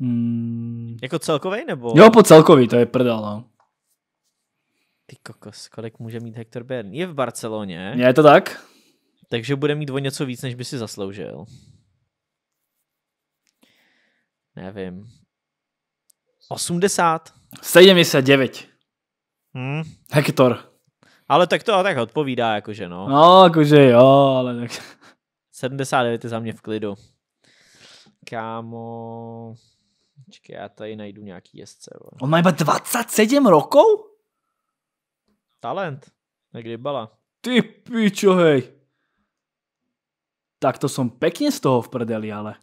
Hmm. Jako celkový nebo? Jo, po celkový, to je prdel, no. Ty kokos, kolik může mít Hector Bern? Je v Barceloně. Je to tak? Takže bude mít o něco víc, než by si zasloužil. Nevím. 80. 79. Hmm. Hector. Ale tak to a tak odpovídá, jakože no. No, jakože jo, ale tak... 79 je za mě v klidu. Kámo... Čekaj, já tady najdu nějaký jezdce. On má iba 27 rokov? Talent. Jak rybala. Ty pičo, hej. Tak to som pekne z toho v prdeli, ale.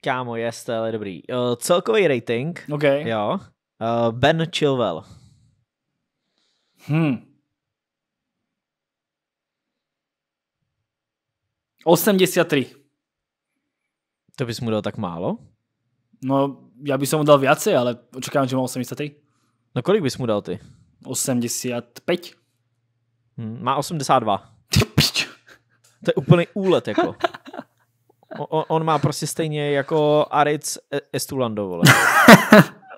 Kámo, jeste, ale dobrý. Uh, celkový rating. OK. Jo. Uh, ben Chilwell. Hmm. 83. To bys mu dal tak málo? No, já bych mu dal více, ale očekávám, že mám 83. No kolik bys mu dal ty? 85. Hmm, má 82. Ty To je úplný úlet, jako. O, on má prostě stejně jako Aric e- Estulando, vole.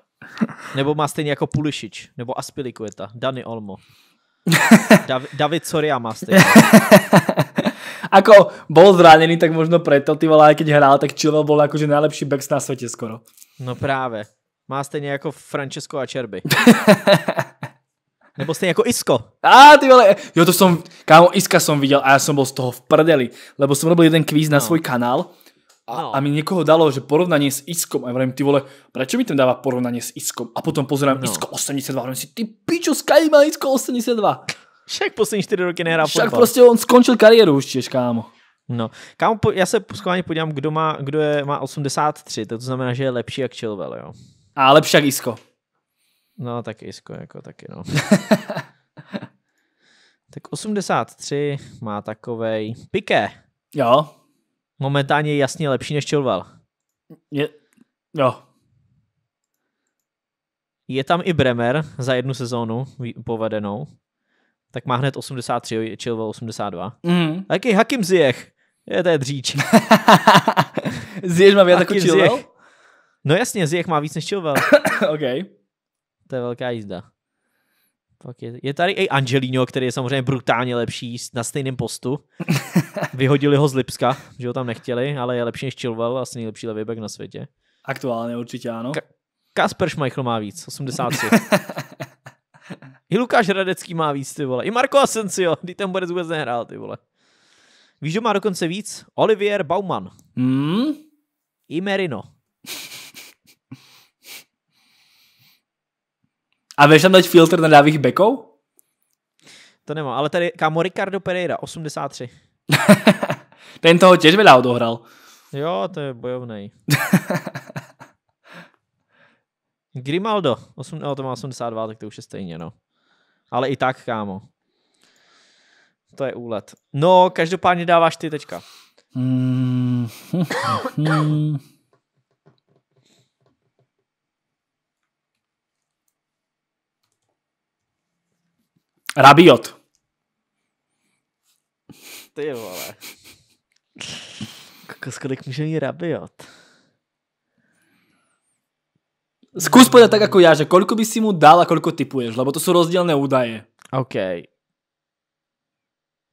Nebo má stejně jako Pulišič, nebo Aspilikueta, Dani Olmo. Dav, David Soria má stejně. ako bol zranený, tak možno preto, ty vole, aj keď hrál, tak Chilwell bol akože najlepší backs na svete skoro. No práve. Má stejně jako Francesco a Čerby. Nebo stejně jako Isko. A ah, ty vole, jo to jsem, kámo, Iska jsem viděl a já jsem byl z toho v prdeli, lebo jsem robil jeden kvíz no. na svůj kanál a, no. a mi někoho dalo, že porovnání s Iskom a já ty vole, proč mi tam dává porovnání s Iskom? A potom pozerám no. Isko 82 a si, ty pičo, Sky má Isko 82. Však poslední čtyři roky nehrá Však fotbal. prostě on skončil kariéru už těž, kámo. No, kámo, já se schválně podívám, kdo má, kdo je, má 83, to znamená, že je lepší jak Chilwell, jo. Ale však Isko. No, tak Isko jako taky, no. tak 83 má takovej Piké. Jo. Momentálně je jasně lepší než Chilwell. Je, jo. Je tam i Bremer za jednu sezónu povedenou. Tak má hned 83, Chilwell 82. Mm. Taky Hakim Ziyech. Je, to je dříč. Ziyech má víc jako Chilwell? No jasně, Ziyech má víc než Chilwell. OK. To je velká jízda. Pak je, je tady i Angelino, který je samozřejmě brutálně lepší na stejném postu. Vyhodili ho z Lipska, že ho tam nechtěli, ale je lepší než Chilwell, asi nejlepší levý na světě. Aktuálně určitě ano. Ka- Kasper Schmeichel má víc, 83. I Lukáš Radecký má víc, ty vole. I Marco Asensio, kdy ten bude vůbec nehrál, ty vole. Víš, že má dokonce víc? Olivier Bauman. Hmm? I Merino. A veš tam dať filtr na dávých bekov? To nemá, ale tady kámo Ricardo Pereira, 83. Ten toho těž veľa odohral. Jo, to je bojovný. Grimaldo, 8, no, to má 82, tak to už je stejně, no. Ale i tak, kámo. To je úlet. No, každopádně dáváš ty tečka. Mm. Hmm. Rabiot. Ty vole. Kokos, kolik může mít Rabiot? Zkus povedať tak jako já, že kolik by si mu dal a kolik typuješ, lebo to jsou rozdielne údaje. OK.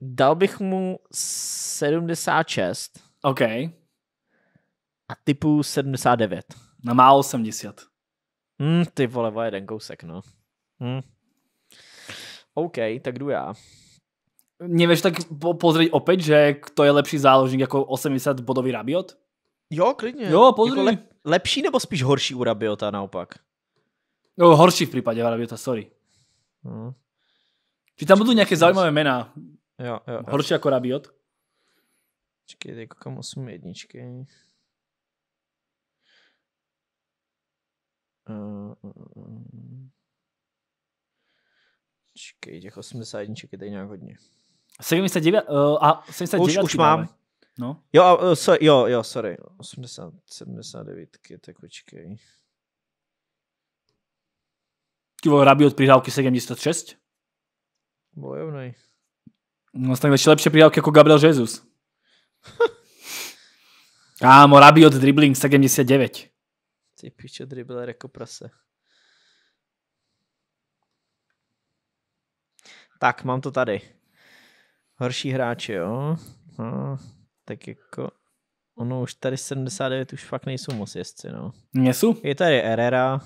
Dal bych mu 76. OK. A typu 79. Na má 80. Hmm, ty vole, o jeden kousek, no. Hmm. OK, tak jdu já. Nevieš tak po pozřít opět, že to je lepší záložník jako 80-bodový Rabiot? Jo, klidně. Jo, jako pozri. Jako lepší nebo spíš horší u Rabiota naopak? No, horší v případě Rabiota, sorry. Hmm. Či tam budou nějaké zajímavé jména. Jo, jo, jo. Horší jako Rabiot? Čekaj, jako kam 8 jedničky. Uh, uh, uh. Čekej, těch jedniček je tady nějak hodně. 79, uh, eh, a 79 už, už mám. Máme. No. Jo, a, eh, so, jo, jo, sorry. 80, 79, tak počkej. Kivo hrabí od přihrávky 76? Bojovnej. No, snad ještě lepší přihrávky jako Gabriel Jesus. Kámo, od dribbling 79. Ty piče dribbler jako prase. Tak, mám to tady. Horší hráči, jo. No, tak jako... Ono už tady 79 už fakt nejsou moc jezdci, no. Měsu? Je tady Herrera.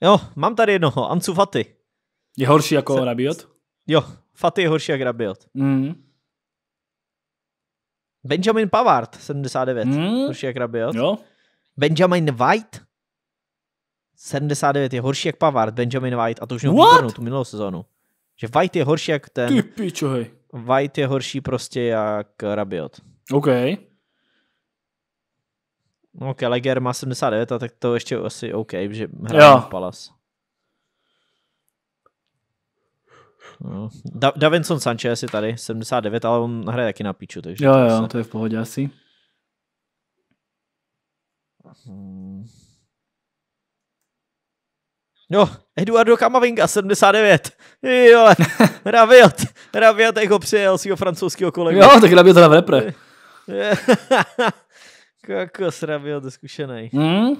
Jo, mám tady jednoho, Ancu Faty. Je horší jako Se... Rabiot? Jo, Faty je horší jak Rabiot. Mm. Benjamin Pavard, 79, mm. horší jak Rabiot. Jo. Benjamin White, 79 je horší jak Pavard, Benjamin White, a to už měl výbornou tu minulou sezonu. Že White je horší jak ten... Ty pičo, hej. White je horší prostě jak Rabiot. OK. No, Kelleger má 79, a tak to ještě asi OK, že hraje v Palace. No. Da- Davinson Sanchez je tady, 79, ale on hraje taky na píču, takže... Jo, to jo, se... to je v pohodě asi. Hmm. No, Eduardo Kamavinga, 79. Jo, Raviot. Raviot jako přijel svého francouzského kolegu. Jo, tak Raviot na v repre. Kokos Raviot je zkušenej. Mm?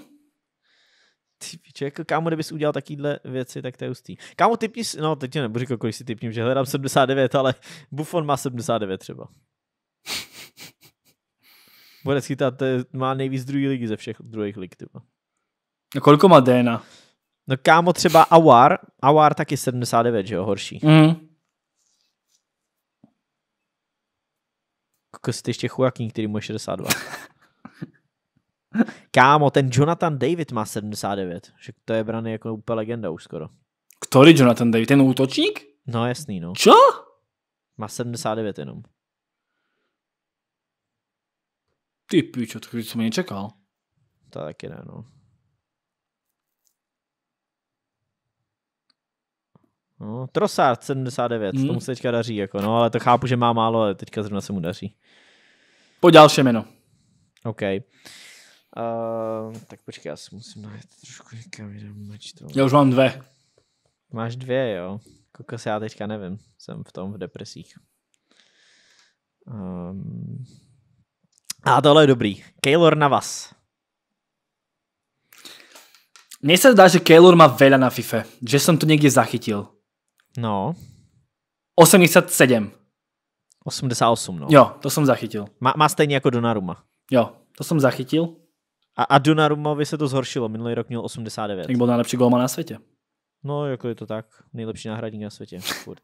Ty piče, jako kámo, kdybys udělal takovýhle věci, tak to je ustý. Kámo, typni, no teď tě nebudu říkat, kolik si typním, že hledám 79, ale Buffon má 79 třeba. Bude chytat, má nejvíc druhý ligy ze všech druhých lig, typa. A koliko má Dena? No kámo, třeba Awar, Awar taky 79, že jo, horší. Mm. Kus ty ještě chujakín, který mu je 62. kámo, ten Jonathan David má 79, že to je brany jako úplně legenda už skoro. Který Jonathan David, ten útočník? No jasný, no. Čo? Má 79 jenom. Ty pičo, to když jsem nečekal. To taky ne, no. No, Trossard 79, hmm. tomu se teďka daří, jako, no, ale to chápu, že má málo, ale teďka zrovna se mu daří. Po další jméno. OK. Uh, tak počkej, já si musím najít trošku někam jinam Já už mám dvě. Máš dvě, jo. Kokos, já teďka nevím. Jsem v tom v depresích. Um, a tohle je dobrý. Kaylor na vás. Mně se zdá, že Kaylor má veľa na FIFA. Že jsem to někde zachytil. No. 87. 88, no. Jo, to jsem zachytil. Má, má stejně jako Donaruma. Jo, to jsem zachytil. A, a Donarumovi se to zhoršilo. Minulý rok měl 89. Tak byl nejlepší golman na světě. No, jako je to tak. Nejlepší náhradník na světě.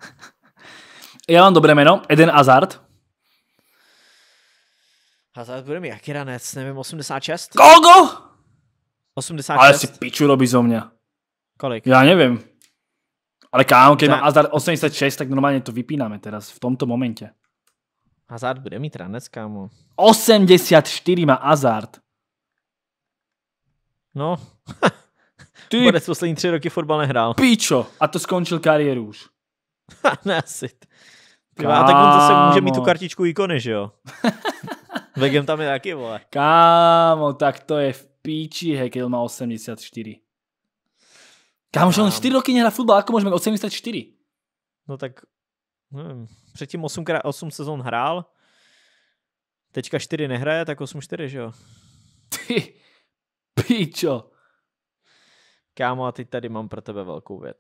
Já mám dobré jméno. Eden Hazard. Hazard bude mi jaký ranec? Nevím, 86? Kogo? 86. Ale si piču robí zo mě. Kolik? Já nevím. Ale kámo, keď má Hazard 86, tak normálne to vypíname teraz, v tomto momente. Hazard bude mít ranec, kámo. 84 má Hazard. No. Ty Borec poslední tři roky fotbal nehrál. Píčo, a to skončil kariéru už. ne asi. A tak on zase může mít tu kartičku ikony, že jo? Vegem tam je taky, vole. Kámo, tak to je v píči, Hekil má 84. Kámoš, on 4 roky nehrá futbal, ako môžeme můžeme od 74? No tak, neviem, předtím 8, 8 sezón hrál, teďka 4 nehraje, tak 8-4, že jo? Ty, pičo. Kámo, a teď tady mám pro tebe velkou věc.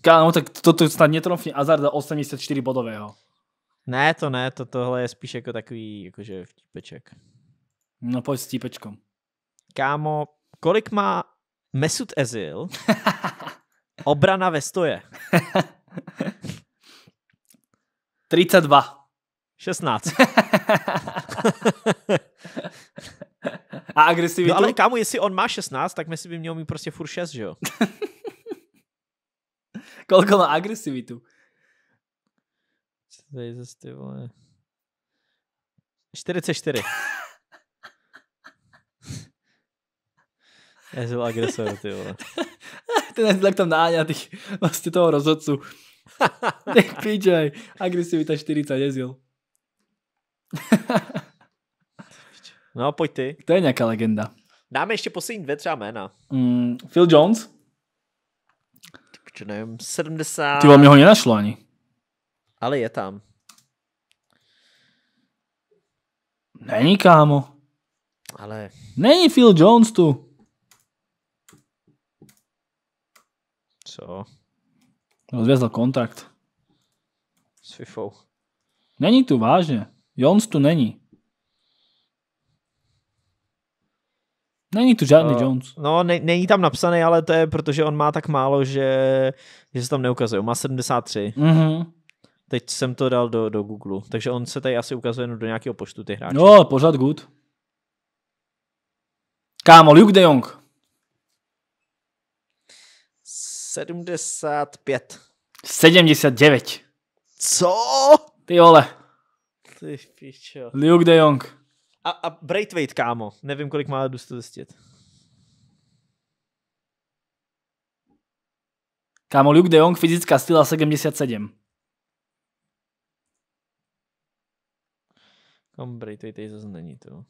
Kámo, tak toto to, snad netrofní Azarda 84 bodového. Ne, to ne, to, tohle je spíš jako takový, jakože vtípeček. No pojď s típečkom. Kámo, kolik má Mesut Ezil Obrana ve stoje. 32. 16. A agresivitu? No ale kámo, jestli on má 16, tak myslím by měl mít prostě furt 6, že jo? Kolko má agresivitu? Co tady zase, ty vole? 44. Já jsem agresor, ty vole. Ten tlak tam náňa, ty vlastně toho rozhodcu. Nech píčaj, agresivita 40 jezil. no, pojď ty. To je nějaká legenda. Dáme ještě poslední dvě třeba jména. Mm, Phil Jones? Ty, nevím, 70... Ty vám mě ho nenašlo ani. Ale je tam. Není, kámo. Ale... Není Phil Jones tu. Co? Rozvězl kontrakt. S Fifou. Není tu vážně. Jones tu není. Není tu žádný no, Jones. No, ne, není tam napsaný, ale to je, protože on má tak málo, že, že se tam neukazuje. On má 73. Mm-hmm. Teď jsem to dal do, do Google, takže on se tady asi ukazuje do nějakého počtu těch hráčů. No, pořád good. Kámo, Luke de Jong. 75. 79. Co? Ty vole. Ty pičo. Luke de Jong. A, a Braithwaite, kámo. Nevím, kolik má dost to zjistit. Kámo, Luke de Jong, fyzická styla 77. Kam Braithwaite zase není, to.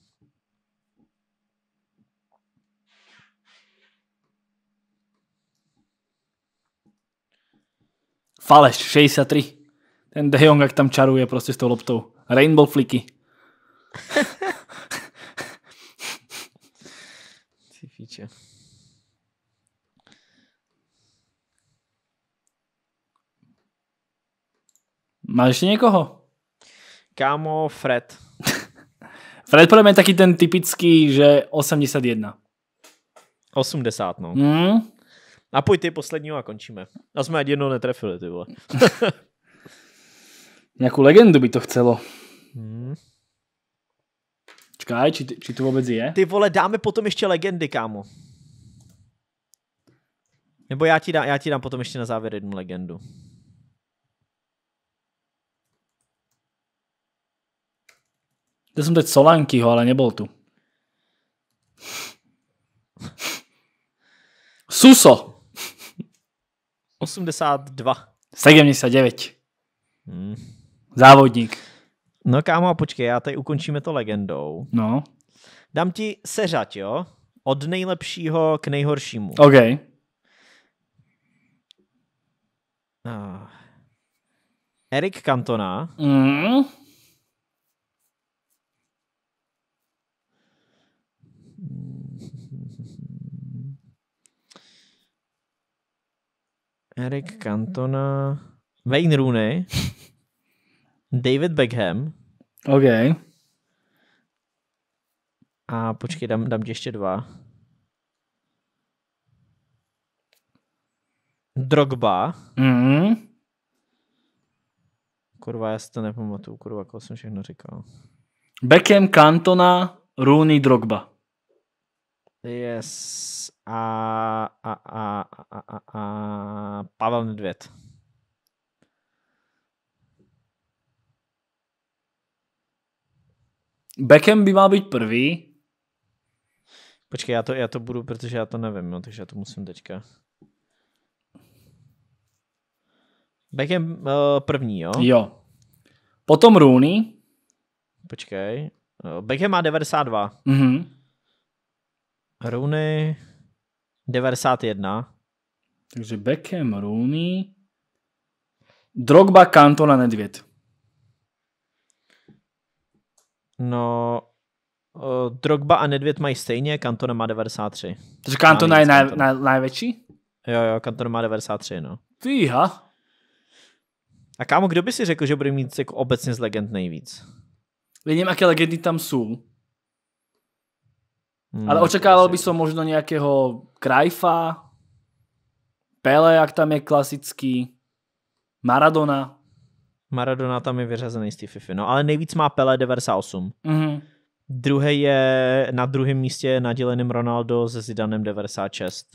Faleš, 63. Ten De Jong, jak tam čaruje prostě s tou loptou. Rainbow fliky. Máš ještě někoho? Kámo, Fred. Fred podle mě je taky ten typický, že 81. 80, no. Mm. Napoj ty posledního a končíme. A jsme ani jednou netrefili, ty vole. Nějakou legendu by to chcelo. Hmm. Čkaj, či, či tu vůbec je? Ty vole, dáme potom ještě legendy, kámo. Nebo já ti, dá, já ti dám potom ještě na závěr jednu legendu. Já jsem teď Solankyho, ale nebyl tu. Suso! 82. 79. Hmm. Závodník. No kámo, počkej, já tady ukončíme to legendou. No. Dám ti seřat, jo? Od nejlepšího k nejhoršímu. OK. Ah. Erik Cantona. Mm. Eric Cantona, Wayne Rooney, David Beckham. OK. A počkej, dám, dám ti ještě dva. Drogba. Mm. Kurva, já si to nepamatuju, kurva, koho jsem všechno říkal. Beckham, Cantona, Rooney, Drogba. Yes. A, a, a, a, a, a Pavel Nedvěd. Beckham by mal být prvý. Počkej, já to, já to budu, protože já to nevím, no, takže já to musím teďka. Beckham uh, první, jo? Jo. Potom Rooney. Počkej. Eh, Beckham má 92. Mhm. Rooney 91. Takže Beckham, Rooney, Drogba, Cantona, Nedvěd. No, uh, Drogba a Nedvěd mají stejně, Cantona má 93. Takže Cantona je největší? Jo, jo, Cantona má 93, no. Tyha. A kámo, kdo by si řekl, že bude mít jako obecně z legend nejvíc? Vím, jaké legendy tam jsou. Hmm, Ale očakával by som možno nejakého Krajfa, Pele, jak tam je klasický, Maradona. Maradona tam je vyřazený z FIFA. No ale nejvíc má Pele 98. Mm-hmm. Druhý je na druhém místě naděleným Ronaldo se Zidanem 96.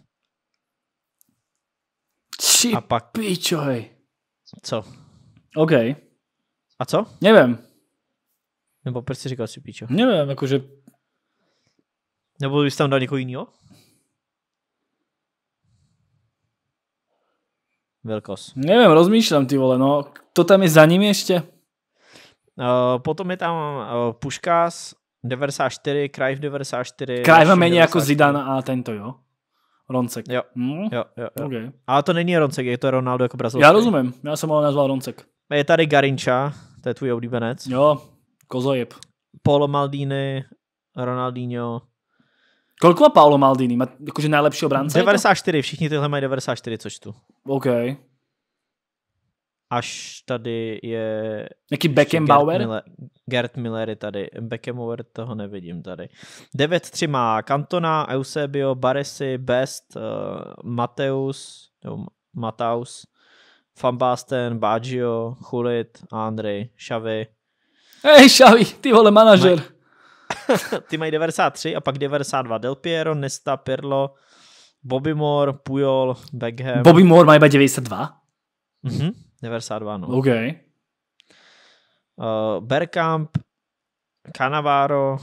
Či a pak... Píčoj. Co? OK. A co? Nevím. Nebo proč si říkal si píčo? Nevím, jakože nebo bys tam dal někoho jiného? Velkos. Nevím, rozmýšlím ty vole, no. To tam je za ním ještě? Uh, potom je tam uh, Puškás 94, Krajv 94. Krajv méně jako Zidan a tento, jo? Roncek. Jo, hmm? jo, jo. jo. Okay. Ale to není Roncek, je to Ronaldo jako brazilský. Já rozumím, já jsem ho nazval Roncek. Je tady Garinča, to je tvůj oblíbenec. Jo, Kozojeb. Polo Maldini, Ronaldinho, Kolik má Paolo Maldini? Má jakože nejlepší obránce? 94, všichni tyhle mají 94, což tu. OK. Až tady je... Jaký Beckenbauer? Gert Miller, Gerd Miller je tady. Beckenbauer toho nevidím tady. 9-3 má Cantona, Eusebio, Baresi, Best, uh, Mateus, nebo Mataus, Van Basten, Baggio, Chulit, Andrej, Xavi. Hej, Xavi, ty vole manažer. Ma- ty mají 93 a pak 92. Del Piero, Nesta, Pirlo, Bobby Moore, Pujol, Beckham. Bobby Moore mají 92? Mhm, 92, no. OK. Uh, Bergkamp, Canavaro,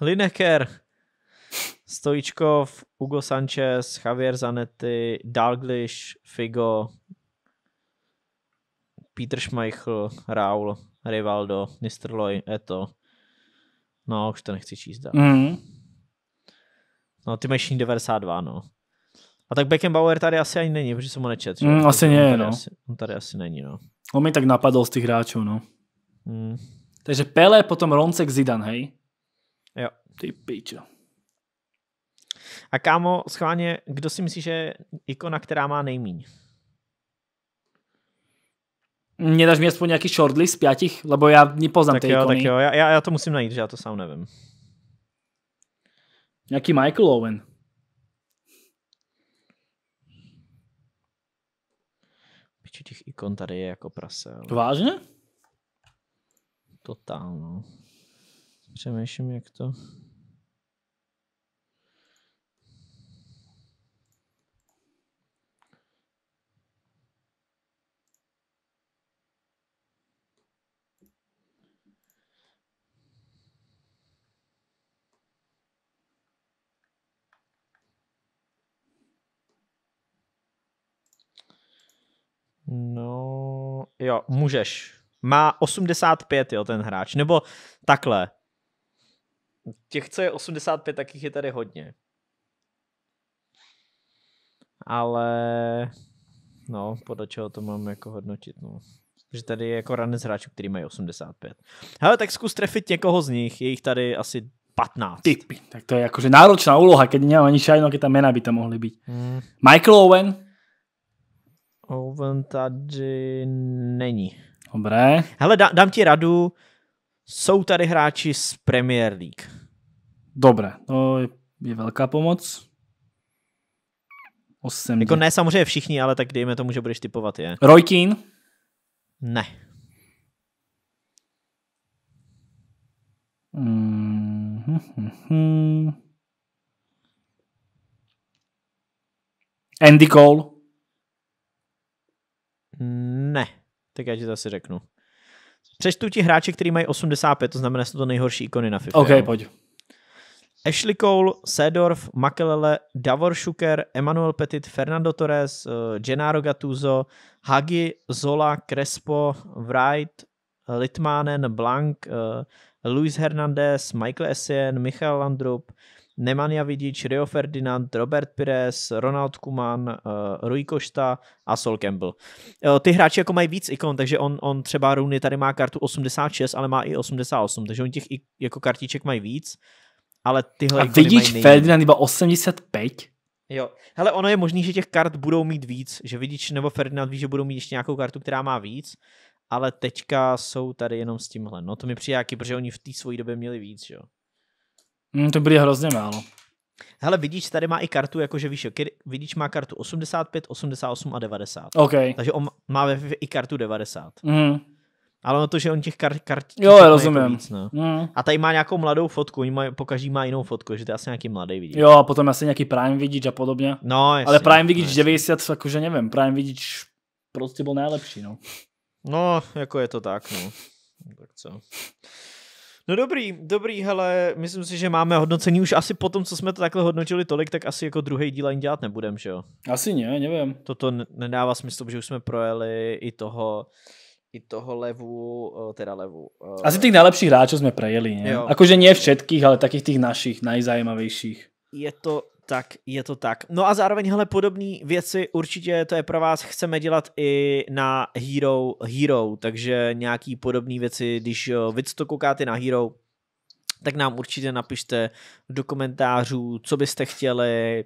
Lineker, Stojičkov, Hugo Sanchez, Javier Zanetti, Dalglish, Figo, Peter Schmeichel, Raul, Rivaldo, Nistrloj, Eto, No, už to nechci číst dál. Mm. No, ty máš 92, no. A tak Beckenbauer tady asi ani není, protože jsem ho nečet. Mm, asi ne, no. Asi, on tady asi není, no. On mi tak napadl z těch hráčů, no. Mm. Takže Pele, potom Roncek, Zidan, hej? Jo. Ty pičo. A kámo, schválně, kdo si myslí, že je ikona, která má nejmíň? Nedáš mi aspoň nějaký shortlist z pětich, lebo já nepoznám tak ty ikony. Tak jo, já, já, já to musím najít, že já to sám nevím. Nějaký Michael Owen. Píči těch ikon tady je jako prase. Ale... Vážně? Totálno. Přemýšlím, jak to... No, jo, můžeš. Má 85, jo, ten hráč. Nebo takhle. Těch, co je 85, tak jich je tady hodně. Ale... No, podle čeho to mám jako hodnotit, no. Že tady je jako ranec hráčů, který mají 85. Hele, tak zkus trefit někoho z nich, je jich tady asi 15. Typy, tak to je jakože náročná úloha, keď nemám ani šajno, aké tam jména by tam mohly být. Hmm. Michael Owen, Owen tady není. Dobré. Hele, dá, dám ti radu, jsou tady hráči z Premier League. Dobré, to je, je velká pomoc. 8. Jako ne samozřejmě všichni, ale tak dejme tomu, že budeš typovat je. Rojkín? Ne. Mm-hmm. Andy Cole? Ne, tak já ti to asi řeknu. Přečtu ti hráče, který mají 85, to znamená, že jsou to nejhorší ikony na FIFA. OK, jo? pojď. Ashley Cole, Sedorf, Makelele, Davor Šuker, Emanuel Petit, Fernando Torres, eh, Gennaro Gattuso, Hagi, Zola, Crespo, Wright, Litmanen, Blank, eh, Luis Hernandez, Michael Essien, Michal Landrup, Nemanja Vidič, Rio Ferdinand, Robert Pires, Ronald Kuman, eh, Rui Košta a Sol Campbell. Eh, ty hráči jako mají víc ikon, takže on, on třeba Rooney tady má kartu 86, ale má i 88, takže on těch jako kartiček mají víc, ale tyhle A Vidič, Ferdinand iba 85? Jo, hele, ono je možný, že těch kart budou mít víc, že Vidič nebo Ferdinand ví, že budou mít ještě nějakou kartu, která má víc, ale teďka jsou tady jenom s tímhle. No to mi přijde jaký, protože oni v té své době měli víc, jo. Mm, to bude hrozně málo. Hele, vidíš, tady má i kartu, jakože víš, vidíš má kartu 85, 88 a 90. Okay. Takže on má i kartu 90. Mm. Ale ono to, že on těch kart, kart jo, těch rozumím. Jako víc, no. mm. A tady má nějakou mladou fotku, oni mají, pokaždý má jinou fotku, že to je asi nějaký mladý vidíš. Jo, a potom asi nějaký Prime vidíš a podobně. No, jasně, Ale Prime vidíš 90, no, jakože nevím, Prime vidíš prostě byl nejlepší, no. No, jako je to tak, no. Tak co. No dobrý, dobrý, hele, myslím si, že máme hodnocení už asi po tom, co jsme to takhle hodnotili tolik, tak asi jako druhý díl ani dělat nebudem, že jo? Asi ne, nevím. Toto nedává smysl, že už jsme projeli i toho, i toho levu, teda levu. Asi těch nejlepších hráčů jsme projeli, ne? Akože ne všetkých, ale takých těch našich, nejzajímavějších. Je to, tak je to tak. No a zároveň hele podobné věci určitě to je pro vás chceme dělat i na Hero Hero, takže nějaký podobné věci, když vy to koukáte na Hero, tak nám určitě napište do komentářů, co byste chtěli,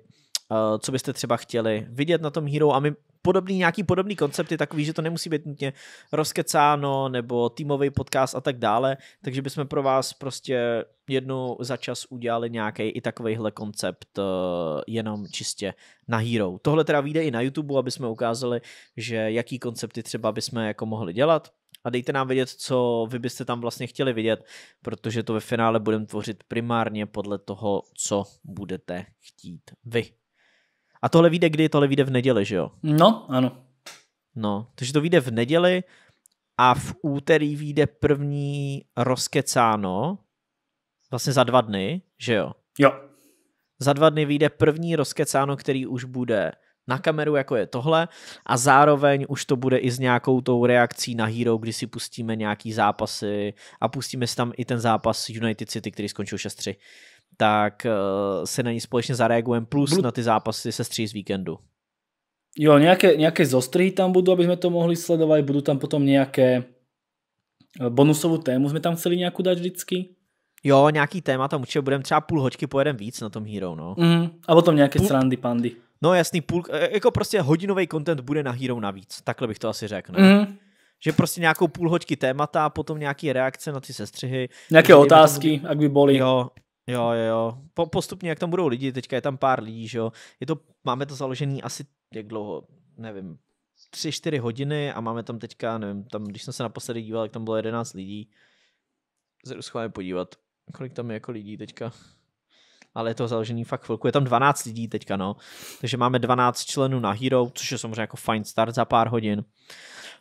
eh, co byste třeba chtěli vidět na tom Hero a my podobný, nějaký podobný koncept je takový, že to nemusí být nutně rozkecáno nebo týmový podcast a tak dále, takže bychom pro vás prostě jednou za čas udělali nějaký i takovejhle koncept uh, jenom čistě na Hero. Tohle teda vyjde i na YouTube, aby jsme ukázali, že jaký koncepty třeba bychom jako mohli dělat a dejte nám vědět, co vy byste tam vlastně chtěli vidět, protože to ve finále budeme tvořit primárně podle toho, co budete chtít vy. A tohle vyjde kdy? Tohle vyjde v neděli, že jo? No, ano. No, takže to vyjde v neděli a v úterý vyjde první rozkecáno, vlastně za dva dny, že jo? Jo. Za dva dny vyjde první rozkecáno, který už bude na kameru, jako je tohle, a zároveň už to bude i s nějakou tou reakcí na Hero, kdy si pustíme nějaký zápasy a pustíme si tam i ten zápas United City, který skončil 6-3 tak uh, eh, si na ní společně zareagujeme plus Blu... na ty zápasy se stří z víkendu. Jo, nějaké, nějaké zostrihy tam budou, aby jsme to mohli sledovat, budou tam potom nějaké eh, bonusovou tému, jsme tam chceli nějakou dát vždycky. Jo, nějaký téma tam určitě budeme, třeba půl hoďky pojedem víc na tom Hero, no. Mm, a potom nějaké půl... srandy pandy. No jasný, půl, eh, jako prostě hodinový content bude na Hero navíc, takhle bych to asi řekl. Mm. Že prostě nějakou půl hoďky témata, potom nějaké reakce na ty sestřihy. Nějaké otázky, jak by byly. Jo, Jo, jo, jo. Po, postupně, jak tam budou lidi, teďka je tam pár lidí, že jo. Je to, máme to založený asi, jak dlouho, nevím, tři, čtyři hodiny a máme tam teďka, nevím, tam, když jsem se naposledy díval, jak tam bylo jedenáct lidí. Zajdu schválně podívat, kolik tam je jako lidí teďka ale je to založený fakt chvilku. Je tam 12 lidí teďka, no. Takže máme 12 členů na Hero, což je samozřejmě jako fajn start za pár hodin.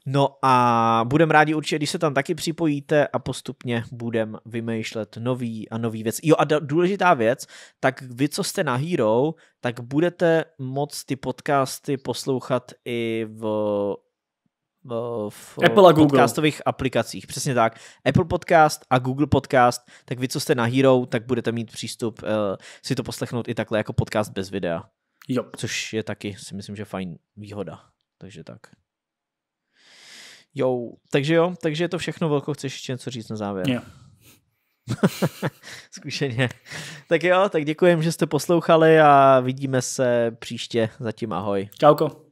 No a budem rádi určitě, když se tam taky připojíte a postupně budem vymýšlet nový a nový věc. Jo a důležitá věc, tak vy, co jste na Hero, tak budete moc ty podcasty poslouchat i v v Apple a Google. podcastových aplikacích. Přesně tak. Apple Podcast a Google Podcast, tak vy, co jste na Hero, tak budete mít přístup uh, si to poslechnout i takhle jako podcast bez videa. Jo. Což je taky, si myslím, že fajn výhoda. Takže tak. Jo, takže jo, takže je to všechno. Velko, chceš ještě něco říct na závěr? Jo. Zkušeně. Tak jo, tak děkujem, že jste poslouchali a vidíme se příště. Zatím ahoj. Čauko.